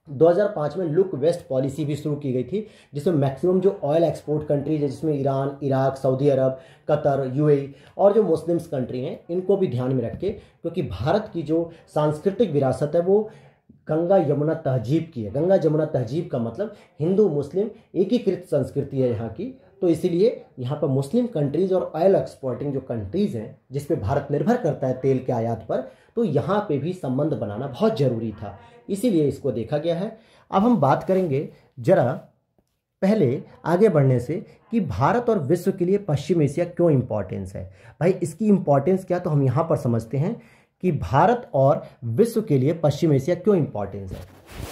2005 में लुक वेस्ट पॉलिसी भी शुरू की गई थी जिसमें मैक्सिमम जो ऑयल एक्सपोर्ट कंट्रीज है जिसमें Iran Iraq Saudi Arab Qatar UAE और जो मुस्लिम्स कंट्री हैं इनको भी ध्यान में रख के क्योंकि भारत की जो सांस्कृतिक विरासत है वो गंगा यमुना तहजीब की है गंगा यमुना तहजीब का मतलब हिंदू मुस्लिम एकीकृत संस्कृति है यहाँ की तो इसीलिए यहाँ पर मुस्लिम कंट्रीज़ और ऑयल एक्सपोर्टिंग जो कंट्रीज़ हैं जिस भारत निर्भर करता है तेल के आयात पर तो यहाँ पे भी संबंध बनाना बहुत ज़रूरी था इसीलिए इसको देखा गया है अब हम बात करेंगे जरा पहले आगे बढ़ने से कि भारत और विश्व के लिए पश्चिम एशिया क्यों इम्पोर्टेंस है भाई इसकी इम्पॉर्टेंस क्या तो हम यहाँ पर समझते हैं कि भारत और विश्व के लिए पश्चिम एशिया क्यों इम्पॉर्टेंस है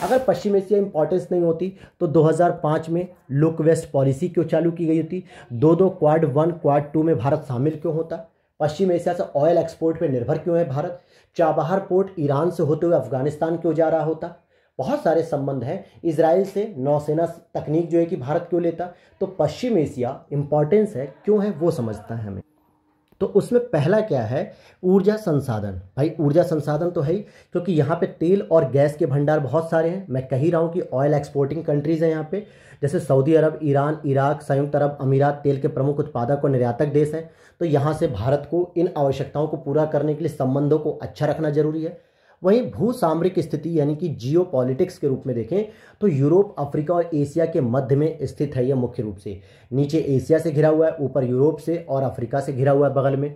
अगर पश्चिम एशिया इम्पॉर्टेंस नहीं होती तो 2005 में लुक वेस्ट पॉलिसी क्यों चालू की गई होती दो दो क्वाड वन क्वाड टू में भारत शामिल क्यों होता पश्चिम एशिया से ऑयल एक्सपोर्ट पर निर्भर क्यों है भारत चाबहार पोर्ट ईरान से होते हुए अफगानिस्तान क्यों जा रहा होता बहुत सारे संबंध हैं इसराइल से नौसेना तकनीक जो है कि भारत क्यों लेता तो पश्चिम एशिया इंपॉर्टेंस है क्यों है वो समझता है हमें तो उसमें पहला क्या है ऊर्जा संसाधन भाई ऊर्जा संसाधन तो है ही क्योंकि यहाँ पे तेल और गैस के भंडार बहुत सारे हैं मैं कह ही रहा हूँ कि ऑयल एक्सपोर्टिंग कंट्रीज़ हैं यहाँ पे जैसे सऊदी अरब ईरान इराक संयुक्त अरब अमीरात तेल के प्रमुख उत्पादक और निर्यातक देश हैं तो यहाँ से भारत को इन आवश्यकताओं को पूरा करने के लिए संबंधों को अच्छा रखना जरूरी है वहीं भू सामरिक स्थिति यानी कि जियो के रूप में देखें तो यूरोप अफ्रीका और एशिया के मध्य में स्थित है यह मुख्य रूप से नीचे एशिया से घिरा हुआ है ऊपर यूरोप से और अफ्रीका से घिरा हुआ है बगल में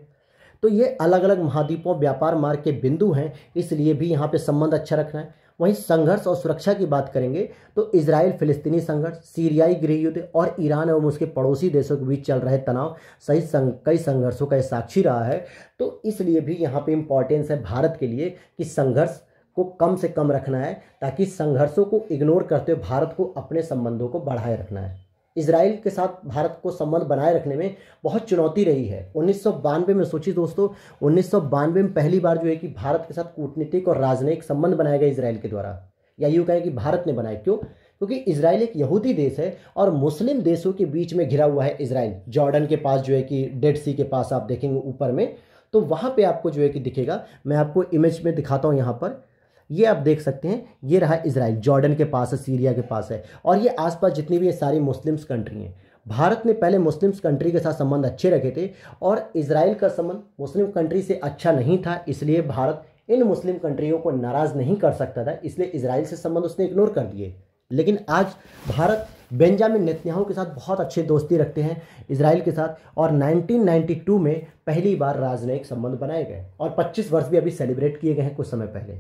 तो ये अलग अलग महाद्वीपों व्यापार मार्ग के बिंदु हैं इसलिए भी यहाँ पे संबंध अच्छा रखना है वहीं संघर्ष और सुरक्षा की बात करेंगे तो इसराइल फिलिस्तीनी संघर्ष सीरियाई गृह युद्ध और ईरान एवं उसके पड़ोसी देशों के बीच चल रहे तनाव सही संग, कई संघर्षों का साक्षी रहा है तो इसलिए भी यहाँ पर इम्पॉर्टेंस है भारत के लिए कि संघर्ष को कम से कम रखना है ताकि संघर्षों को इग्नोर करते हुए भारत को अपने संबंधों को बढ़ाए रखना है इसराइल के साथ भारत को संबंध बनाए रखने में बहुत चुनौती रही है उन्नीस में सोचिए दोस्तों उन्नीस में पहली बार जो है कि भारत के साथ कूटनीतिक और राजनयिक संबंध बनाया गया इसराइल के द्वारा या यूँ कहें कि भारत ने बनाया क्यों क्योंकि इसराइल एक यहूदी देश है और मुस्लिम देशों के बीच में घिरा हुआ है इसराइल जॉर्डन के पास जो है कि डेड सी के पास आप देखेंगे ऊपर में तो वहाँ पे आपको जो है कि दिखेगा मैं आपको इमेज में दिखाता हूँ यहाँ पर ये आप देख सकते हैं ये रहा इसराइल जॉर्डन के पास है सीरिया के पास है और ये आसपास जितनी भी ये सारी मुस्लिम्स कंट्री हैं भारत ने पहले मुस्लिम्स कंट्री के साथ संबंध अच्छे रखे थे और इसराइल का संबंध मुस्लिम कंट्री से अच्छा नहीं था इसलिए भारत इन मुस्लिम कंट्रियों को नाराज़ नहीं कर सकता था इसलिए इसराइल से संबंध उसने इग्नोर कर दिए लेकिन आज भारत बेंजामिन नेतन्याहू के साथ बहुत अच्छे दोस्ती रखते हैं इसराइल के साथ और 1992 में पहली बार राजनयिक संबंध बनाए गए और 25 वर्ष भी अभी सेलिब्रेट किए गए हैं कुछ समय पहले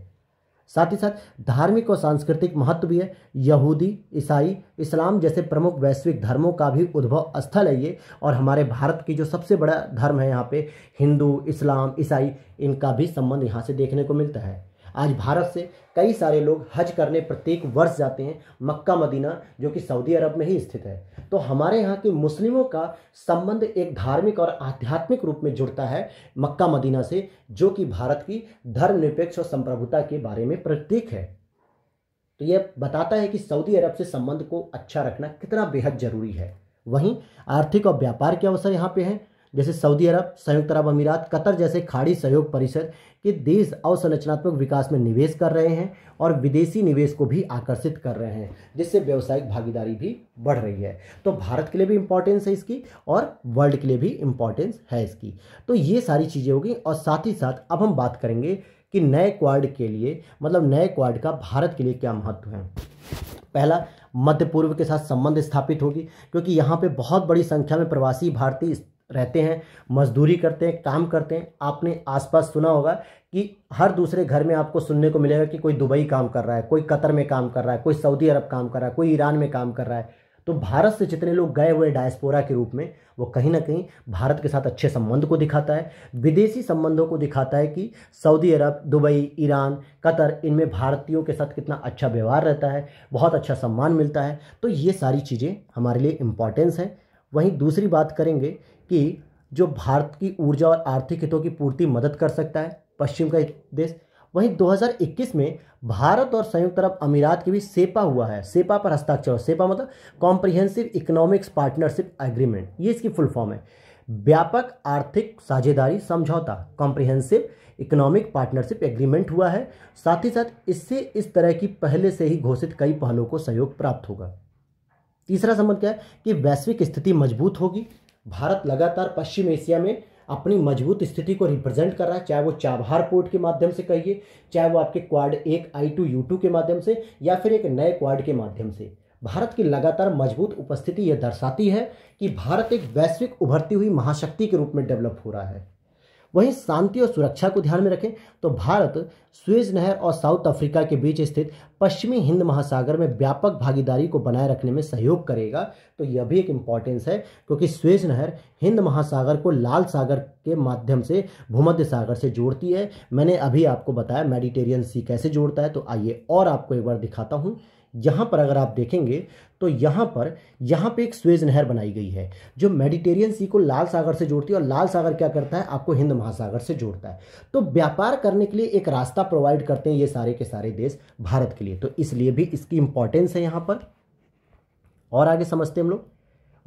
साथ ही साथ धार्मिक और सांस्कृतिक महत्व भी है यहूदी ईसाई इस्लाम जैसे प्रमुख वैश्विक धर्मों का भी उद्भव स्थल है ये और हमारे भारत की जो सबसे बड़ा धर्म है यहाँ पे हिंदू इस्लाम ईसाई इनका भी संबंध यहाँ से देखने को मिलता है आज भारत से कई सारे लोग हज करने प्रत्येक वर्ष जाते हैं मक्का मदीना जो कि सऊदी अरब में ही स्थित है तो हमारे यहाँ के मुस्लिमों का संबंध एक धार्मिक और आध्यात्मिक रूप में जुड़ता है मक्का मदीना से जो कि भारत की धर्मनिरपेक्ष और संप्रभुता के बारे में प्रतीक है तो यह बताता है कि सऊदी अरब से संबंध को अच्छा रखना कितना बेहद जरूरी है वहीं आर्थिक और व्यापार के अवसर यहाँ पे हैं जैसे सऊदी अरब संयुक्त अरब अमीरात कतर जैसे खाड़ी सहयोग परिषद के देश अवसंरचनात्मक विकास में निवेश कर रहे हैं और विदेशी निवेश को भी आकर्षित कर रहे हैं जिससे व्यावसायिक भागीदारी भी बढ़ रही है तो भारत के लिए भी इम्पोर्टेंस है इसकी और वर्ल्ड के लिए भी इम्पोर्टेंस है इसकी तो ये सारी चीज़ें होगी और साथ ही साथ अब हम बात करेंगे कि नए क्वाड के लिए मतलब नए क्वाड का भारत के लिए क्या महत्व है पहला मध्य पूर्व के साथ संबंध स्थापित होगी क्योंकि यहाँ पे बहुत बड़ी संख्या में प्रवासी भारतीय रहते हैं मजदूरी करते हैं काम करते हैं आपने आसपास सुना होगा कि हर दूसरे घर में आपको सुनने को मिलेगा कि कोई दुबई काम कर रहा है कोई कतर में काम कर रहा है कोई सऊदी अरब काम कर रहा है कोई ईरान में काम कर रहा है तो भारत से जितने लोग गए हुए डायस्पोरा के रूप में वो कहीं ना कहीं भारत के साथ अच्छे संबंध को दिखाता है विदेशी संबंधों को दिखाता है कि Saudi Arab Dubai Iran Qatar इनमें भारतीयों के साथ कितना अच्छा व्यवहार रहता है बहुत अच्छा सम्मान मिलता है तो ये सारी चीज़ें हमारे लिए इम्पॉर्टेंस हैं वहीं दूसरी बात करेंगे कि जो भारत की ऊर्जा और आर्थिक हितों की पूर्ति मदद कर सकता है पश्चिम का देश वहीं 2021 में भारत और संयुक्त अरब अमीरात के बीच सेपा हुआ है सेपा पर हस्ताक्षर सेपा मतलब कॉम्प्रिहेंसिव इकोनॉमिक्स पार्टनरशिप एग्रीमेंट ये इसकी फुल फॉर्म है व्यापक आर्थिक साझेदारी समझौता कॉम्प्रिहेंसिव इकोनॉमिक पार्टनरशिप एग्रीमेंट हुआ है साथ ही साथ इससे इस तरह की पहले से ही घोषित कई पहलों को सहयोग प्राप्त होगा तीसरा संबंध क्या है कि वैश्विक स्थिति मजबूत होगी भारत लगातार पश्चिम एशिया में अपनी मजबूत स्थिति को रिप्रेजेंट कर रहा है चाहे वो चाबहार पोर्ट के माध्यम से कहिए चाहे वो आपके क्वाड एक आई टू यू टू के माध्यम से या फिर एक नए क्वाड के माध्यम से भारत की लगातार मजबूत उपस्थिति यह दर्शाती है कि भारत एक वैश्विक उभरती हुई महाशक्ति के रूप में डेवलप हो रहा है वहीं शांति और सुरक्षा को ध्यान में रखें तो भारत स्वेज नहर और साउथ अफ्रीका के बीच स्थित पश्चिमी हिंद महासागर में व्यापक भागीदारी को बनाए रखने में सहयोग करेगा तो यह भी एक इम्पॉर्टेंस है क्योंकि स्वेज नहर हिंद महासागर को लाल सागर के माध्यम से भूमध्य सागर से जोड़ती है मैंने अभी आपको बताया मेडिटेरियन सी कैसे जोड़ता है तो आइए और आपको एक बार दिखाता हूँ यहाँ पर अगर आप देखेंगे तो यहाँ पर यहाँ पे एक स्वेज नहर बनाई गई है जो मेडिटेरियन सी को लाल सागर से जोड़ती है और लाल सागर क्या करता है आपको हिंद महासागर से जोड़ता है तो व्यापार करने के लिए एक रास्ता प्रोवाइड करते हैं ये सारे के सारे देश भारत के लिए चाहिए तो इसलिए भी इसकी इंपॉर्टेंस है यहाँ पर और आगे समझते हम लोग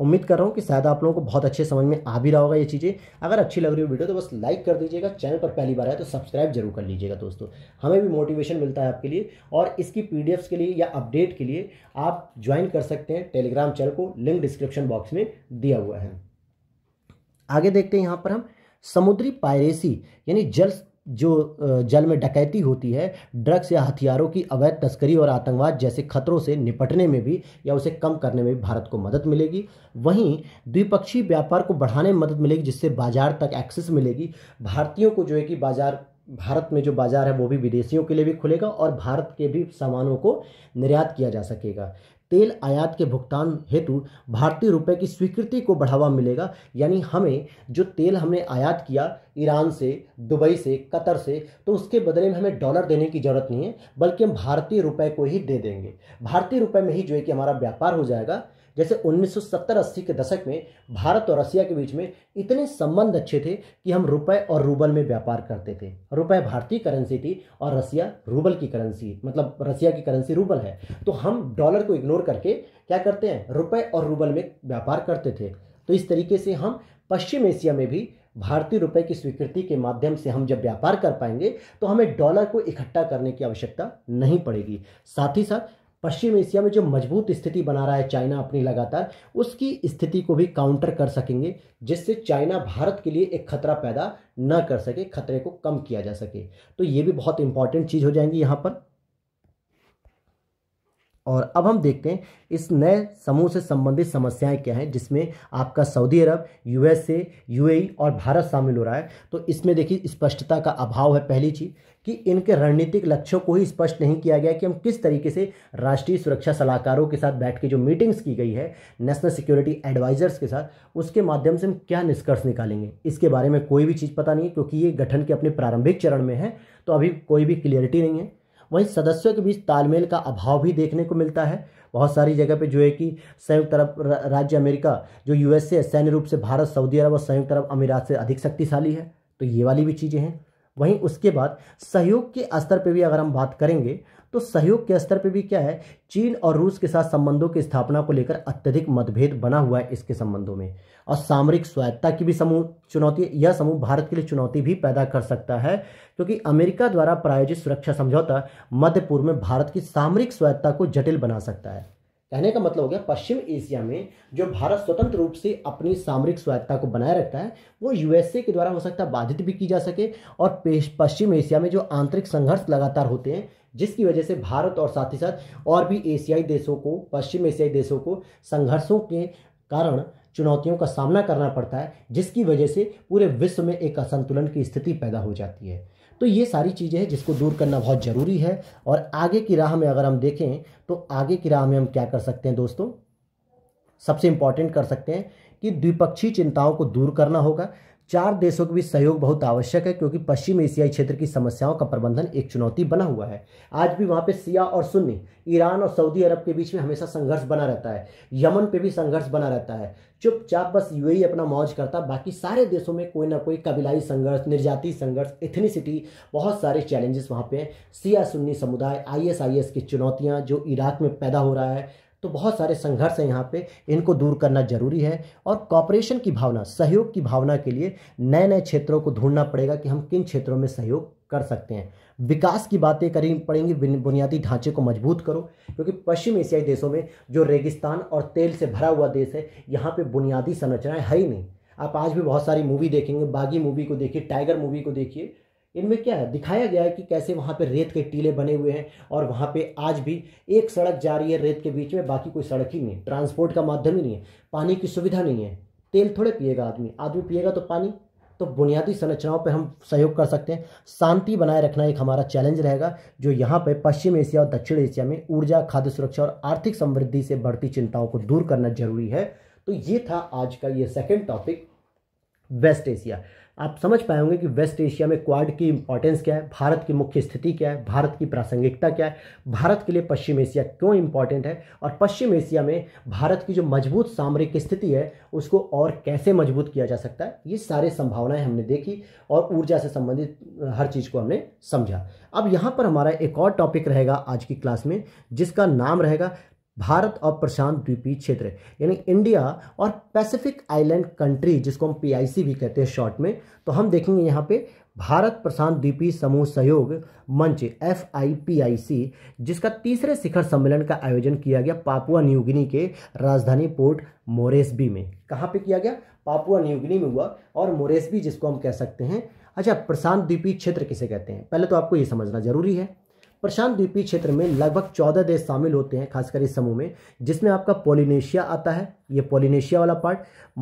उम्मीद कर रहा हूँ कि शायद आप लोगों को बहुत अच्छे समझ में आ भी रहा होगा ये चीज़ें अगर अच्छी लग रही हो वीडियो तो बस लाइक कर दीजिएगा चैनल पर पहली बार आए तो सब्सक्राइब जरूर कर लीजिएगा दोस्तों हमें भी मोटिवेशन मिलता है आपके लिए और इसकी पी के लिए या अपडेट के लिए आप ज्वाइन कर सकते हैं टेलीग्राम चैनल को लिंक डिस्क्रिप्शन बॉक्स में दिया हुआ है आगे देखते हैं यहाँ पर हम समुद्री पायरेसी यानी जल जो जल में डकैती होती है ड्रग्स या हथियारों की अवैध तस्करी और आतंकवाद जैसे खतरों से निपटने में भी या उसे कम करने में भी भारत को मदद मिलेगी वहीं द्विपक्षीय व्यापार को बढ़ाने में मदद मिलेगी जिससे बाजार तक एक्सेस मिलेगी भारतीयों को जो है कि बाजार भारत में जो बाज़ार है वो भी विदेशियों के लिए भी खुलेगा और भारत के भी सामानों को निर्यात किया जा सकेगा तेल आयात के भुगतान हेतु भारतीय रुपए की स्वीकृति को बढ़ावा मिलेगा यानी हमें जो तेल हमने आयात किया ईरान से दुबई से कतर से तो उसके बदले में हमें डॉलर देने की ज़रूरत नहीं है बल्कि हम भारतीय रुपए को ही दे देंगे भारतीय रुपए में ही जो है कि हमारा व्यापार हो जाएगा जैसे 1970-80 के दशक में भारत और रसिया के बीच में इतने संबंध अच्छे थे कि हम रुपए और रूबल में व्यापार करते थे रुपए भारतीय करेंसी थी और रसिया रूबल की करेंसी मतलब रसिया की करेंसी रूबल है तो हम डॉलर को इग्नोर करके क्या करते हैं रुपए और रूबल में व्यापार करते थे तो इस तरीके से हम पश्चिम एशिया में भी भारतीय रुपए की स्वीकृति के माध्यम से हम जब व्यापार कर पाएंगे तो हमें डॉलर को इकट्ठा करने की आवश्यकता नहीं पड़ेगी साथ ही साथ पश्चिम एशिया में जो मजबूत स्थिति बना रहा है चाइना अपनी लगातार उसकी स्थिति को भी काउंटर कर सकेंगे जिससे चाइना भारत के लिए एक खतरा पैदा न कर सके खतरे को कम किया जा सके तो ये भी बहुत इंपॉर्टेंट चीज़ हो जाएंगी यहाँ पर और अब हम देखते हैं इस नए समूह से संबंधित समस्याएं क्या हैं जिसमें आपका सऊदी अरब यूएसए यूएई और भारत शामिल हो रहा है तो इसमें देखिए स्पष्टता इस का अभाव है पहली चीज़ कि इनके रणनीतिक लक्ष्यों को ही स्पष्ट नहीं किया गया कि हम किस तरीके से राष्ट्रीय सुरक्षा सलाहकारों के साथ बैठ के जो मीटिंग्स की गई है नेशनल सिक्योरिटी एडवाइजर्स के साथ उसके माध्यम से हम क्या निष्कर्ष निकालेंगे इसके बारे में कोई भी चीज़ पता नहीं है क्योंकि ये गठन के अपने प्रारंभिक चरण में है तो अभी कोई भी क्लियरिटी नहीं है वहीं सदस्यों के बीच तालमेल का अभाव भी देखने को मिलता है बहुत सारी जगह पे जो है कि संयुक्त अरब राज्य अमेरिका जो यूएसए सैन्य रूप से भारत सऊदी अरब और संयुक्त अरब अमीरात से अधिक शक्तिशाली है तो ये वाली भी चीज़ें हैं वहीं उसके बाद सहयोग के स्तर पर भी अगर हम बात करेंगे तो सहयोग के स्तर पर भी क्या है चीन और रूस के साथ संबंधों की स्थापना को लेकर अत्यधिक मतभेद बना हुआ है इसके संबंधों में और सामरिक स्वायत्ता की भी समूह चुनौती यह समूह भारत के लिए चुनौती भी पैदा कर सकता है क्योंकि अमेरिका द्वारा प्रायोजित सुरक्षा समझौता मध्य पूर्व में भारत की सामरिक स्वायत्ता को जटिल बना सकता है कहने का मतलब हो गया पश्चिम एशिया में जो भारत स्वतंत्र रूप से अपनी सामरिक स्वायत्ता को बनाए रखता है वो यूएसए के द्वारा हो सकता है बाधित भी की जा सके और पश्चिम एशिया में जो आंतरिक संघर्ष लगातार होते हैं जिसकी वजह से भारत और साथ ही साथ और भी एशियाई देशों को पश्चिम एशियाई देशों को संघर्षों के कारण चुनौतियों का सामना करना पड़ता है जिसकी वजह से पूरे विश्व में एक असंतुलन की स्थिति पैदा हो जाती है तो ये सारी चीज़ें हैं जिसको दूर करना बहुत ज़रूरी है और आगे की राह में अगर हम देखें तो आगे की राह में हम क्या कर सकते हैं दोस्तों सबसे इम्पॉर्टेंट कर सकते हैं कि द्विपक्षीय चिंताओं को दूर करना होगा चार देशों के बीच सहयोग बहुत आवश्यक है क्योंकि पश्चिम एशियाई क्षेत्र की समस्याओं का प्रबंधन एक चुनौती बना हुआ है आज भी वहाँ पे सिया और सुन्नी ईरान और सऊदी अरब के बीच में हमेशा संघर्ष बना रहता है यमन पे भी संघर्ष बना रहता है चुपचाप बस यूएई अपना मौज करता बाकी सारे देशों में कोई ना कोई कबीलाई संघर्ष निर्जाति संघर्ष इथनीसिटी बहुत सारे चैलेंजेस वहाँ पे हैं सिया सुन्नी समुदाय एस की चुनौतियाँ जो इराक में पैदा हो रहा है तो बहुत सारे संघर्ष हैं यहाँ पे इनको दूर करना जरूरी है और कॉपरेशन की भावना सहयोग की भावना के लिए नए नए क्षेत्रों को ढूंढना पड़ेगा कि हम किन क्षेत्रों में सहयोग कर सकते हैं विकास की बातें करी पड़ेंगी बुनियादी ढांचे को मजबूत करो क्योंकि पश्चिम एशियाई देशों में जो रेगिस्तान और तेल से भरा हुआ देश है यहाँ पर बुनियादी संरचनाएँ है ही नहीं आप आज भी बहुत सारी मूवी देखेंगे बागी मूवी को देखिए टाइगर मूवी को देखिए इनमें क्या है दिखाया गया है कि कैसे वहाँ पे रेत के टीले बने हुए हैं और वहाँ पे आज भी एक सड़क जा रही है रेत के बीच में बाकी कोई सड़क ही नहीं है ट्रांसपोर्ट का माध्यम ही नहीं है पानी की सुविधा नहीं है तेल थोड़े पिएगा आदमी आदमी पिएगा तो पानी तो बुनियादी संरचनाओं पर हम सहयोग कर सकते हैं शांति बनाए रखना एक हमारा चैलेंज रहेगा जो यहाँ पर पश्चिम एशिया और दक्षिण एशिया में ऊर्जा खाद्य सुरक्षा और आर्थिक समृद्धि से बढ़ती चिंताओं को दूर करना जरूरी है तो ये था आज का ये सेकेंड टॉपिक वेस्ट एशिया आप समझ पाए होंगे कि वेस्ट एशिया में क्वाड की इंपॉर्टेंस क्या है भारत की मुख्य स्थिति क्या है भारत की प्रासंगिकता क्या है भारत के लिए पश्चिम एशिया क्यों इंपॉर्टेंट है और पश्चिम एशिया में भारत की जो मजबूत सामरिक स्थिति है उसको और कैसे मजबूत किया जा सकता है ये सारे संभावनाएं हमने देखी और ऊर्जा से संबंधित हर चीज़ को हमने समझा अब यहाँ पर हमारा एक और टॉपिक रहेगा आज की क्लास में जिसका नाम रहेगा भारत और प्रशांत द्वीपीय क्षेत्र यानी इंडिया और पैसिफिक आइलैंड कंट्री जिसको हम पीआईसी भी कहते हैं शॉर्ट में तो हम देखेंगे यहाँ पे भारत प्रशांत द्वीपीय समूह सहयोग मंच एफ आई पी आई सी जिसका तीसरे शिखर सम्मेलन का आयोजन किया गया पापुआ न्यूगिनी के राजधानी पोर्ट मोरेस्बी में कहाँ पे किया गया पापुआ न्यूगिनी में हुआ और मोरेसबी जिसको हम कह सकते हैं अच्छा प्रशांत द्वीपीय क्षेत्र किसे कहते हैं पहले तो आपको ये समझना जरूरी है प्रशांत द्वीपीय क्षेत्र में लगभग चौदह देश शामिल होते हैं खासकर इस समूह में जिसमें आपका पोलिनेशिया आता है ये पोलिनेशिया वाला पार्ट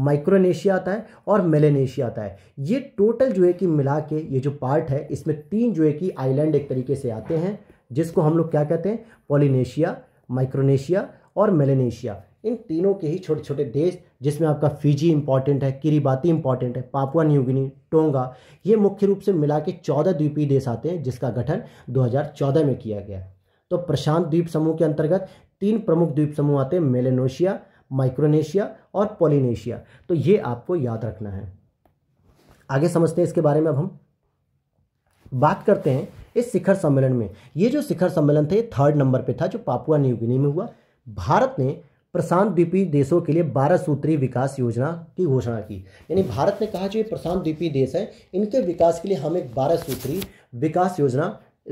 माइक्रोनेशिया आता है और मेलेनेशिया आता है ये टोटल जो है कि मिला के ये जो पार्ट है इसमें तीन जो है कि आइलैंड एक तरीके से आते हैं जिसको हम लोग क्या कहते हैं पोलिनेशिया माइक्रोनेशिया और मेलेनेशिया इन तीनों के ही छोटे छोटे देश जिसमें आपका फिजी इंपॉर्टेंट है किरीबाती इंपॉर्टेंट है पापुआ न्यूगिनी टोंगा ये मुख्य रूप से मिला के चौदह द्वीपीय देश आते हैं जिसका गठन 2014 में किया गया तो प्रशांत द्वीप समूह के अंतर्गत तीन प्रमुख द्वीप समूह आते हैं मेलेनोशिया माइक्रोनेशिया और पोलिनेशिया तो ये आपको याद रखना है आगे समझते हैं इसके बारे में अब हम बात करते हैं इस शिखर सम्मेलन में ये जो शिखर सम्मेलन थे थर्ड नंबर पे था जो पापुआ न्यूगिनी में हुआ भारत ने प्रशांत द्वीपीय देशों के लिए बारह सूत्रीय विकास योजना की घोषणा की यानी भारत ने कहा जो ये प्रशांत द्वीपीय देश है इनके विकास के लिए हम एक बारह सूत्री विकास योजना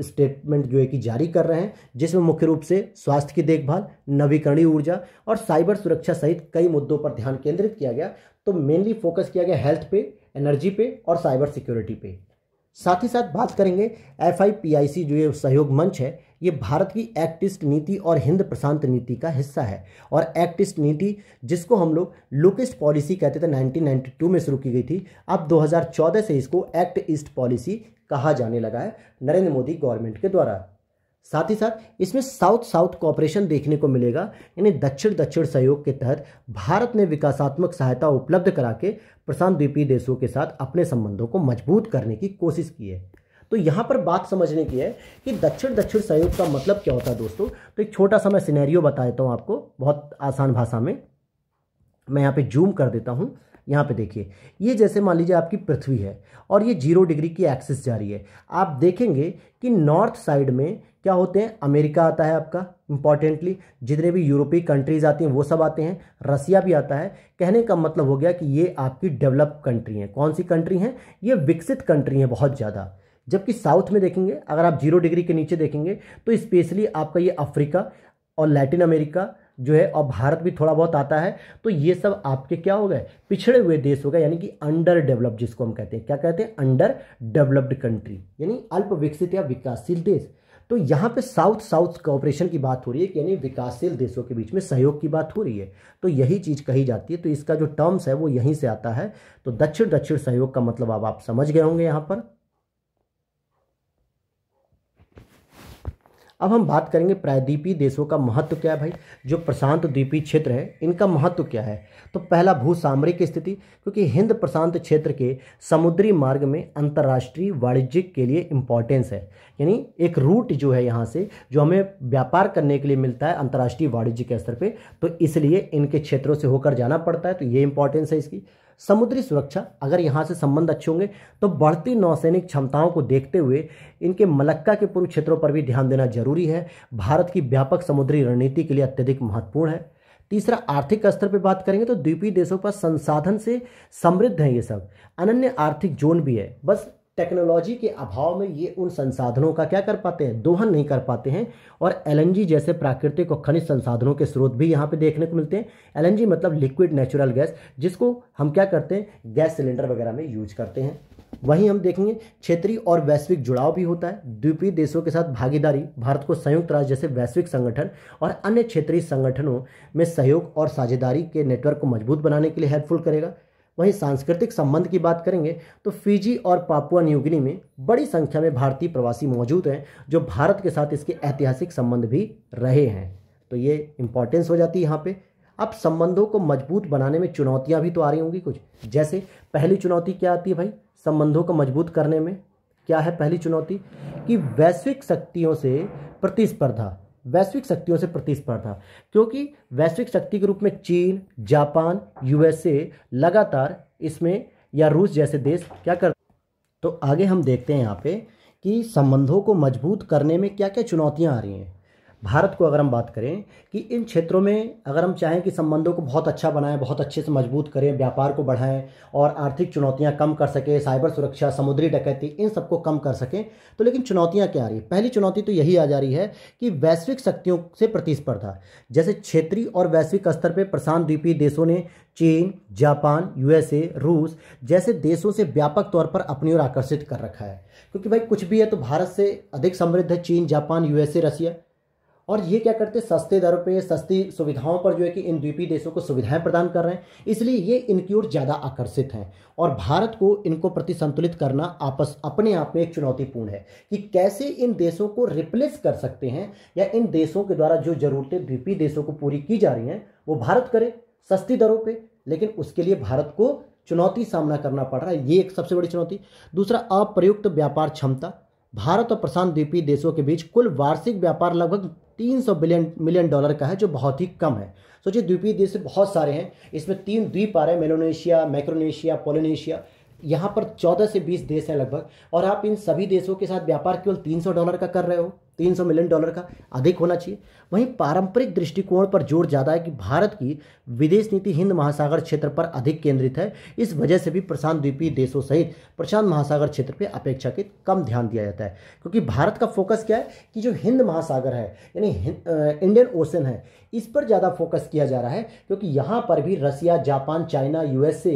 स्टेटमेंट जो है कि जारी कर रहे हैं जिसमें मुख्य रूप से स्वास्थ्य की देखभाल नवीकरणीय ऊर्जा और साइबर सुरक्षा सहित कई मुद्दों पर ध्यान केंद्रित किया गया तो मेनली फोकस किया गया हेल्थ पे एनर्जी पे और साइबर सिक्योरिटी पे साथ ही साथ बात करेंगे एफ जो ये सहयोग मंच है ये भारत की एक्ट ईस्ट नीति और हिंद प्रशांत नीति का हिस्सा है और एक्ट ईस्ट नीति जिसको हम लोग लोकेस्ट पॉलिसी कहते थे 1992 में शुरू की गई थी अब 2014 से इसको एक्ट ईस्ट पॉलिसी कहा जाने लगा है नरेंद्र मोदी गवर्नमेंट के द्वारा साथ ही साथ इसमें साउथ साउथ कॉपरेशन देखने को मिलेगा यानी दक्षिण दक्षिण सहयोग के तहत भारत ने विकासात्मक सहायता उपलब्ध करा के प्रशांत द्वीपीय देशों के साथ अपने संबंधों को मजबूत करने की कोशिश की है तो यहाँ पर बात समझने की है कि दक्षिण दक्षिण सहयोग का मतलब क्या होता है दोस्तों तो एक छोटा सा मैं सिनेरियो बता देता हूँ आपको बहुत आसान भाषा में मैं यहाँ पे जूम कर देता हूँ यहाँ पे देखिए ये जैसे मान लीजिए आपकी पृथ्वी है और ये जीरो डिग्री की एक्सिस जा रही है आप देखेंगे कि नॉर्थ साइड में क्या होते हैं अमेरिका आता है आपका इंपॉर्टेंटली जितने भी यूरोपीय कंट्रीज आती हैं वो सब आते हैं रसिया भी आता है कहने का मतलब हो गया कि ये आपकी डेवलप कंट्री हैं कौन सी कंट्री हैं ये विकसित कंट्री हैं बहुत ज़्यादा जबकि साउथ में देखेंगे अगर आप जीरो डिग्री के नीचे देखेंगे तो स्पेशली आपका ये अफ्रीका और लैटिन अमेरिका जो है और भारत भी थोड़ा बहुत आता है तो ये सब आपके क्या हो गए पिछड़े हुए देश हो गए यानी कि अंडर डेवलप्ड जिसको हम कहते हैं क्या कहते हैं अंडर डेवलप्ड कंट्री यानी अल्प विकसित या विकासशील देश तो यहाँ पे साउथ साउथ कॉपरेशन की बात हो रही है यानी विकासशील देशों के बीच में सहयोग की बात हो रही है तो यही चीज़ कही जाती है तो इसका जो टर्म्स है वो यहीं से आता है तो दक्षिण दक्षिण सहयोग का मतलब अब आप समझ गए होंगे यहाँ पर अब हम बात करेंगे प्रायद्वीपीय देशों का महत्व क्या है भाई जो प्रशांत द्वीपीय क्षेत्र है इनका महत्व क्या है तो पहला भू सामरिक स्थिति क्योंकि हिंद प्रशांत क्षेत्र के समुद्री मार्ग में अंतर्राष्ट्रीय वाणिज्यिक के लिए इम्पोर्टेंस है यानी एक रूट जो है यहाँ से जो हमें व्यापार करने के लिए मिलता है अंतर्राष्ट्रीय वाणिज्य के स्तर पर तो इसलिए इनके क्षेत्रों से होकर जाना पड़ता है तो ये इंपॉर्टेंस है इसकी समुद्री सुरक्षा अगर यहाँ से संबंध अच्छे होंगे तो बढ़ती नौसैनिक क्षमताओं को देखते हुए इनके मलक्का के पूर्व क्षेत्रों पर भी ध्यान देना जरूरी है भारत की व्यापक समुद्री रणनीति के लिए अत्यधिक महत्वपूर्ण है तीसरा आर्थिक स्तर पर बात करेंगे तो द्वीपीय देशों पर संसाधन से समृद्ध है ये सब अनन्य आर्थिक जोन भी है बस टेक्नोलॉजी के अभाव में ये उन संसाधनों का क्या कर पाते हैं दोहन नहीं कर पाते हैं और एल जैसे प्राकृतिक और खनिज संसाधनों के स्रोत भी यहाँ पे देखने को मिलते हैं एल मतलब लिक्विड नेचुरल गैस जिसको हम क्या करते हैं गैस सिलेंडर वगैरह में यूज करते हैं वहीं हम देखेंगे क्षेत्रीय और वैश्विक जुड़ाव भी होता है द्वीपीय देशों के साथ भागीदारी भारत को संयुक्त राष्ट्र जैसे वैश्विक संगठन और अन्य क्षेत्रीय संगठनों में सहयोग और साझेदारी के नेटवर्क को मजबूत बनाने के लिए हेल्पफुल करेगा वहीं सांस्कृतिक संबंध की बात करेंगे तो फिजी और पापुआ न्यूगिनी में बड़ी संख्या में भारतीय प्रवासी मौजूद हैं जो भारत के साथ इसके ऐतिहासिक संबंध भी रहे हैं तो ये इम्पॉर्टेंस हो जाती है यहाँ पे अब संबंधों को मजबूत बनाने में चुनौतियाँ भी तो आ रही होंगी कुछ जैसे पहली चुनौती क्या आती है भाई संबंधों को मजबूत करने में क्या है पहली चुनौती कि वैश्विक शक्तियों से प्रतिस्पर्धा वैश्विक शक्तियों से प्रतिस्पर्धा क्योंकि वैश्विक शक्ति के रूप में चीन जापान यूएसए लगातार इसमें या रूस जैसे देश क्या कर तो आगे हम देखते हैं यहाँ पे कि संबंधों को मजबूत करने में क्या क्या चुनौतियाँ आ रही हैं भारत को अगर हम बात करें कि इन क्षेत्रों में अगर हम चाहें कि संबंधों को बहुत अच्छा बनाएं बहुत अच्छे से मजबूत करें व्यापार को बढ़ाएं और आर्थिक चुनौतियां कम कर सकें साइबर सुरक्षा समुद्री डकैती इन सबको कम कर सकें तो लेकिन चुनौतियां क्या आ रही है पहली चुनौती तो यही आ जा रही है कि वैश्विक शक्तियों से प्रतिस्पर्धा जैसे क्षेत्रीय और वैश्विक स्तर पर प्रशांत द्वीपीय देशों ने चीन जापान यूएसए रूस जैसे देशों से व्यापक तौर पर अपनी ओर आकर्षित कर रखा है क्योंकि भाई कुछ भी है तो भारत से अधिक समृद्ध है चीन जापान यूएसए रसिया और ये क्या करते हैं सस्ते दर पे सस्ती सुविधाओं पर जो है कि इन द्वीपीय देशों को सुविधाएं प्रदान कर रहे हैं इसलिए ये इनकी ओर ज़्यादा आकर्षित हैं और भारत को इनको प्रति संतुलित करना आपस अपने आप में एक चुनौतीपूर्ण है कि कैसे इन देशों को रिप्लेस कर सकते हैं या इन देशों के द्वारा जो ज़रूरतें द्वीपीय देशों को पूरी की जा रही हैं वो भारत करे सस्ती दरों पर लेकिन उसके लिए भारत को चुनौती सामना करना पड़ रहा है ये एक सबसे बड़ी चुनौती दूसरा अप्रयुक्त व्यापार क्षमता भारत और प्रशांत द्वीपीय देशों के बीच कुल वार्षिक व्यापार लगभग 300 बिलियन मिलियन डॉलर का है जो बहुत ही कम है सोचिए द्वीपीय देश बहुत सारे हैं इसमें तीन द्वीप आ रहे हैं मेलोनेशिया माइक्रोनेशिया पोलिनेशिया यहाँ पर 14 से 20 देश हैं लगभग और आप इन सभी देशों के साथ व्यापार केवल 300 डॉलर का कर रहे हो 300 मिलियन डॉलर का अधिक होना चाहिए वहीं पारंपरिक दृष्टिकोण पर जोर ज़्यादा है कि भारत की विदेश नीति हिंद महासागर क्षेत्र पर अधिक केंद्रित है इस वजह से भी प्रशांत द्वीपीय देशों सहित प्रशांत महासागर क्षेत्र पर अपेक्षाकृत कम ध्यान दिया जाता है क्योंकि भारत का फोकस क्या है कि जो हिंद महासागर है यानी इंडियन ओशन है इस पर ज़्यादा फोकस किया जा रहा है क्योंकि यहाँ पर भी रसिया जापान चाइना यूएसए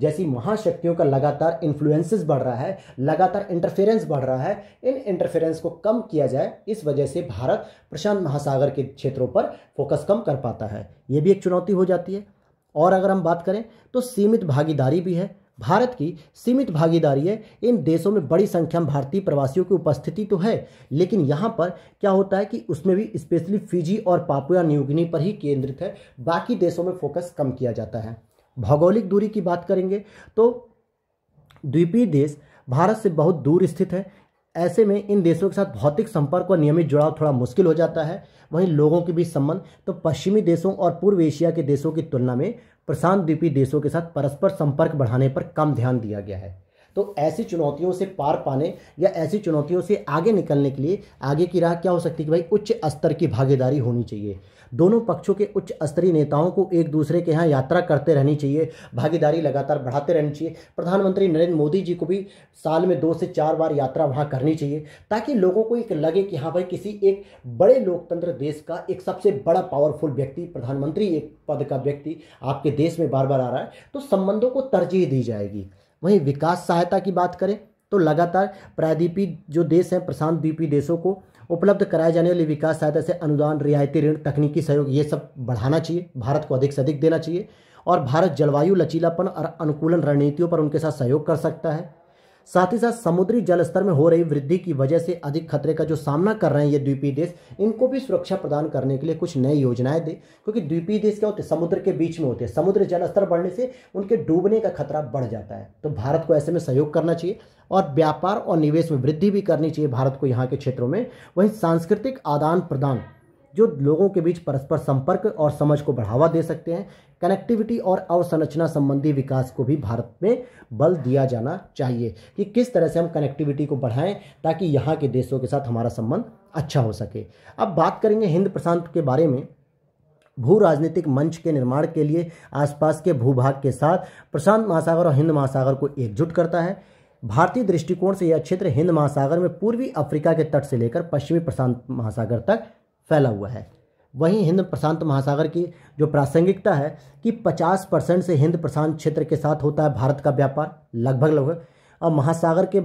जैसी महाशक्तियों का लगातार इन्फ्लुएंसेस बढ़ रहा है लगातार इंटरफेरेंस बढ़ रहा है इन इंटरफेरेंस को कम किया जाए इस वजह से भारत प्रशांत महासागर के क्षेत्रों पर फोकस कम कर पाता है ये भी एक चुनौती हो जाती है और अगर हम बात करें तो सीमित भागीदारी भी है भारत की सीमित भागीदारी है इन देशों में बड़ी संख्या में भारतीय प्रवासियों की उपस्थिति तो है लेकिन यहाँ पर क्या होता है कि उसमें भी स्पेशली फिजी और पापुआ न्यूगिनी पर ही केंद्रित है बाकी देशों में फोकस कम किया जाता है भौगोलिक दूरी की बात करेंगे तो द्वीपीय देश भारत से बहुत दूर स्थित है ऐसे में इन देशों के साथ भौतिक संपर्क व नियमित जुड़ाव थोड़ा मुश्किल हो जाता है वहीं लोगों के बीच संबंध तो पश्चिमी देशों और पूर्व एशिया के देशों की तुलना में प्रशांत द्वीपीय देशों के साथ परस्पर संपर्क बढ़ाने पर कम ध्यान दिया गया है तो ऐसी चुनौतियों से पार पाने या ऐसी चुनौतियों से आगे निकलने के लिए आगे की राह क्या हो सकती है कि भाई उच्च स्तर की भागीदारी होनी चाहिए दोनों पक्षों के उच्च स्तरीय नेताओं को एक दूसरे के यहाँ यात्रा करते रहनी चाहिए भागीदारी लगातार बढ़ाते रहनी चाहिए प्रधानमंत्री नरेंद्र मोदी जी को भी साल में दो से चार बार यात्रा वहाँ करनी चाहिए ताकि लोगों को एक लगे कि हाँ भाई किसी एक बड़े लोकतंत्र देश का एक सबसे बड़ा पावरफुल व्यक्ति प्रधानमंत्री एक पद का व्यक्ति आपके देश में बार बार आ रहा है तो संबंधों को तरजीह दी जाएगी वहीं विकास सहायता की बात करें तो लगातार प्रायद्वीपी जो देश हैं प्रशांत द्वीपी देशों को उपलब्ध कराए जाने वाले विकास सहायता से अनुदान रियायती ऋण तकनीकी सहयोग ये सब बढ़ाना चाहिए भारत को अधिक से अधिक देना चाहिए और भारत जलवायु लचीलापन और अनुकूलन रणनीतियों पर उनके साथ सहयोग कर सकता है साथ ही साथ समुद्री जल स्तर में हो रही वृद्धि की वजह से अधिक खतरे का जो सामना कर रहे हैं ये द्वीपीय देश इनको भी सुरक्षा प्रदान करने के लिए कुछ नई योजनाएं दें क्योंकि द्वीपीय देश क्या होते हैं समुद्र के बीच में होते हैं समुद्र जल स्तर बढ़ने से उनके डूबने का खतरा बढ़ जाता है तो भारत को ऐसे में सहयोग करना चाहिए और व्यापार और निवेश में वृद्धि भी करनी चाहिए भारत को यहाँ के क्षेत्रों में वहीं सांस्कृतिक आदान प्रदान जो लोगों के बीच परस्पर संपर्क और समझ को बढ़ावा दे सकते हैं कनेक्टिविटी और अवसंरचना संबंधी विकास को भी भारत में बल दिया जाना चाहिए कि किस तरह से हम कनेक्टिविटी को बढ़ाएं ताकि यहाँ के देशों के साथ हमारा संबंध अच्छा हो सके अब बात करेंगे हिंद प्रशांत के बारे में भू राजनीतिक मंच के निर्माण के लिए आसपास के भूभाग के साथ प्रशांत महासागर और हिंद महासागर को एकजुट करता है भारतीय दृष्टिकोण से यह क्षेत्र हिंद महासागर में पूर्वी अफ्रीका के तट से लेकर पश्चिमी प्रशांत महासागर तक फैला हुआ है वहीं हिंद प्रशांत महासागर की जो प्रासंगिकता है कि 50 परसेंट से हिंद प्रशांत क्षेत्र के साथ होता है भारत का व्यापार लगभग लगभग और महासागर के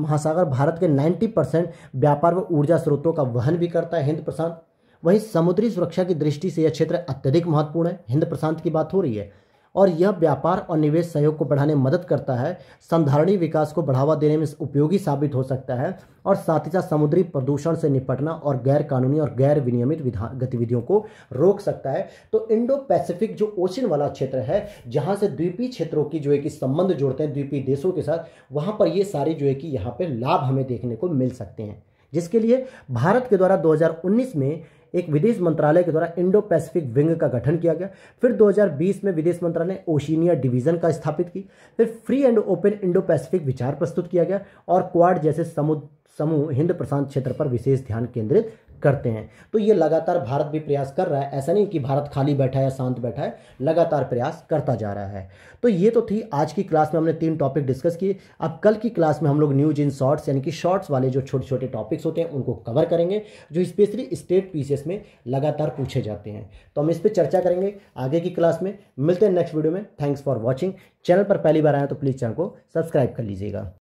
महासागर भारत के 90 परसेंट व्यापार व ऊर्जा स्रोतों का वहन भी करता है हिंद प्रशांत वहीं समुद्री सुरक्षा की दृष्टि से यह क्षेत्र अत्यधिक महत्वपूर्ण है हिंद प्रशांत की बात हो रही है और यह व्यापार और निवेश सहयोग को बढ़ाने में मदद करता है संधारणीय विकास को बढ़ावा देने में उपयोगी साबित हो सकता है और साथ ही साथ समुद्री प्रदूषण से निपटना और गैर कानूनी और गैर विनियमित गतिविधियों को रोक सकता है तो इंडो पैसिफिक जो ओशन वाला क्षेत्र है जहाँ से द्वीपीय क्षेत्रों की जो है कि संबंध जोड़ते हैं द्वीपीय देशों के साथ वहाँ पर ये सारी जो है कि यहाँ पर लाभ हमें देखने को मिल सकते हैं जिसके लिए भारत के द्वारा 2019 में एक विदेश मंत्रालय के द्वारा इंडो पैसिफिक विंग का गठन किया गया फिर 2020 में विदेश मंत्रालय ने ओशिनिया डिवीजन का स्थापित की फिर free and open Indo Pacific विचार प्रस्तुत किया गया और क्वाड जैसे समूह हिंद प्रशांत क्षेत्र पर विशेष ध्यान केंद्रित करते हैं तो ये लगातार भारत भी प्रयास कर रहा है ऐसा नहीं कि भारत खाली बैठा है शांत बैठा है लगातार प्रयास करता जा रहा है तो ये तो थी आज की क्लास में हमने तीन टॉपिक डिस्कस किए अब कल की क्लास में हम लोग न्यूज इन शॉर्ट्स यानी कि शॉर्ट्स वाले जो छोटे छोटे टॉपिक्स होते हैं उनको कवर करेंगे जो स्पेशली स्टेट पीसीएस में लगातार पूछे जाते हैं तो हम इस पर चर्चा करेंगे आगे की क्लास में मिलते हैं नेक्स्ट वीडियो में थैंक्स फॉर वॉचिंग चैनल पर पहली बार आए तो प्लीज़ चैनल को सब्सक्राइब कर लीजिएगा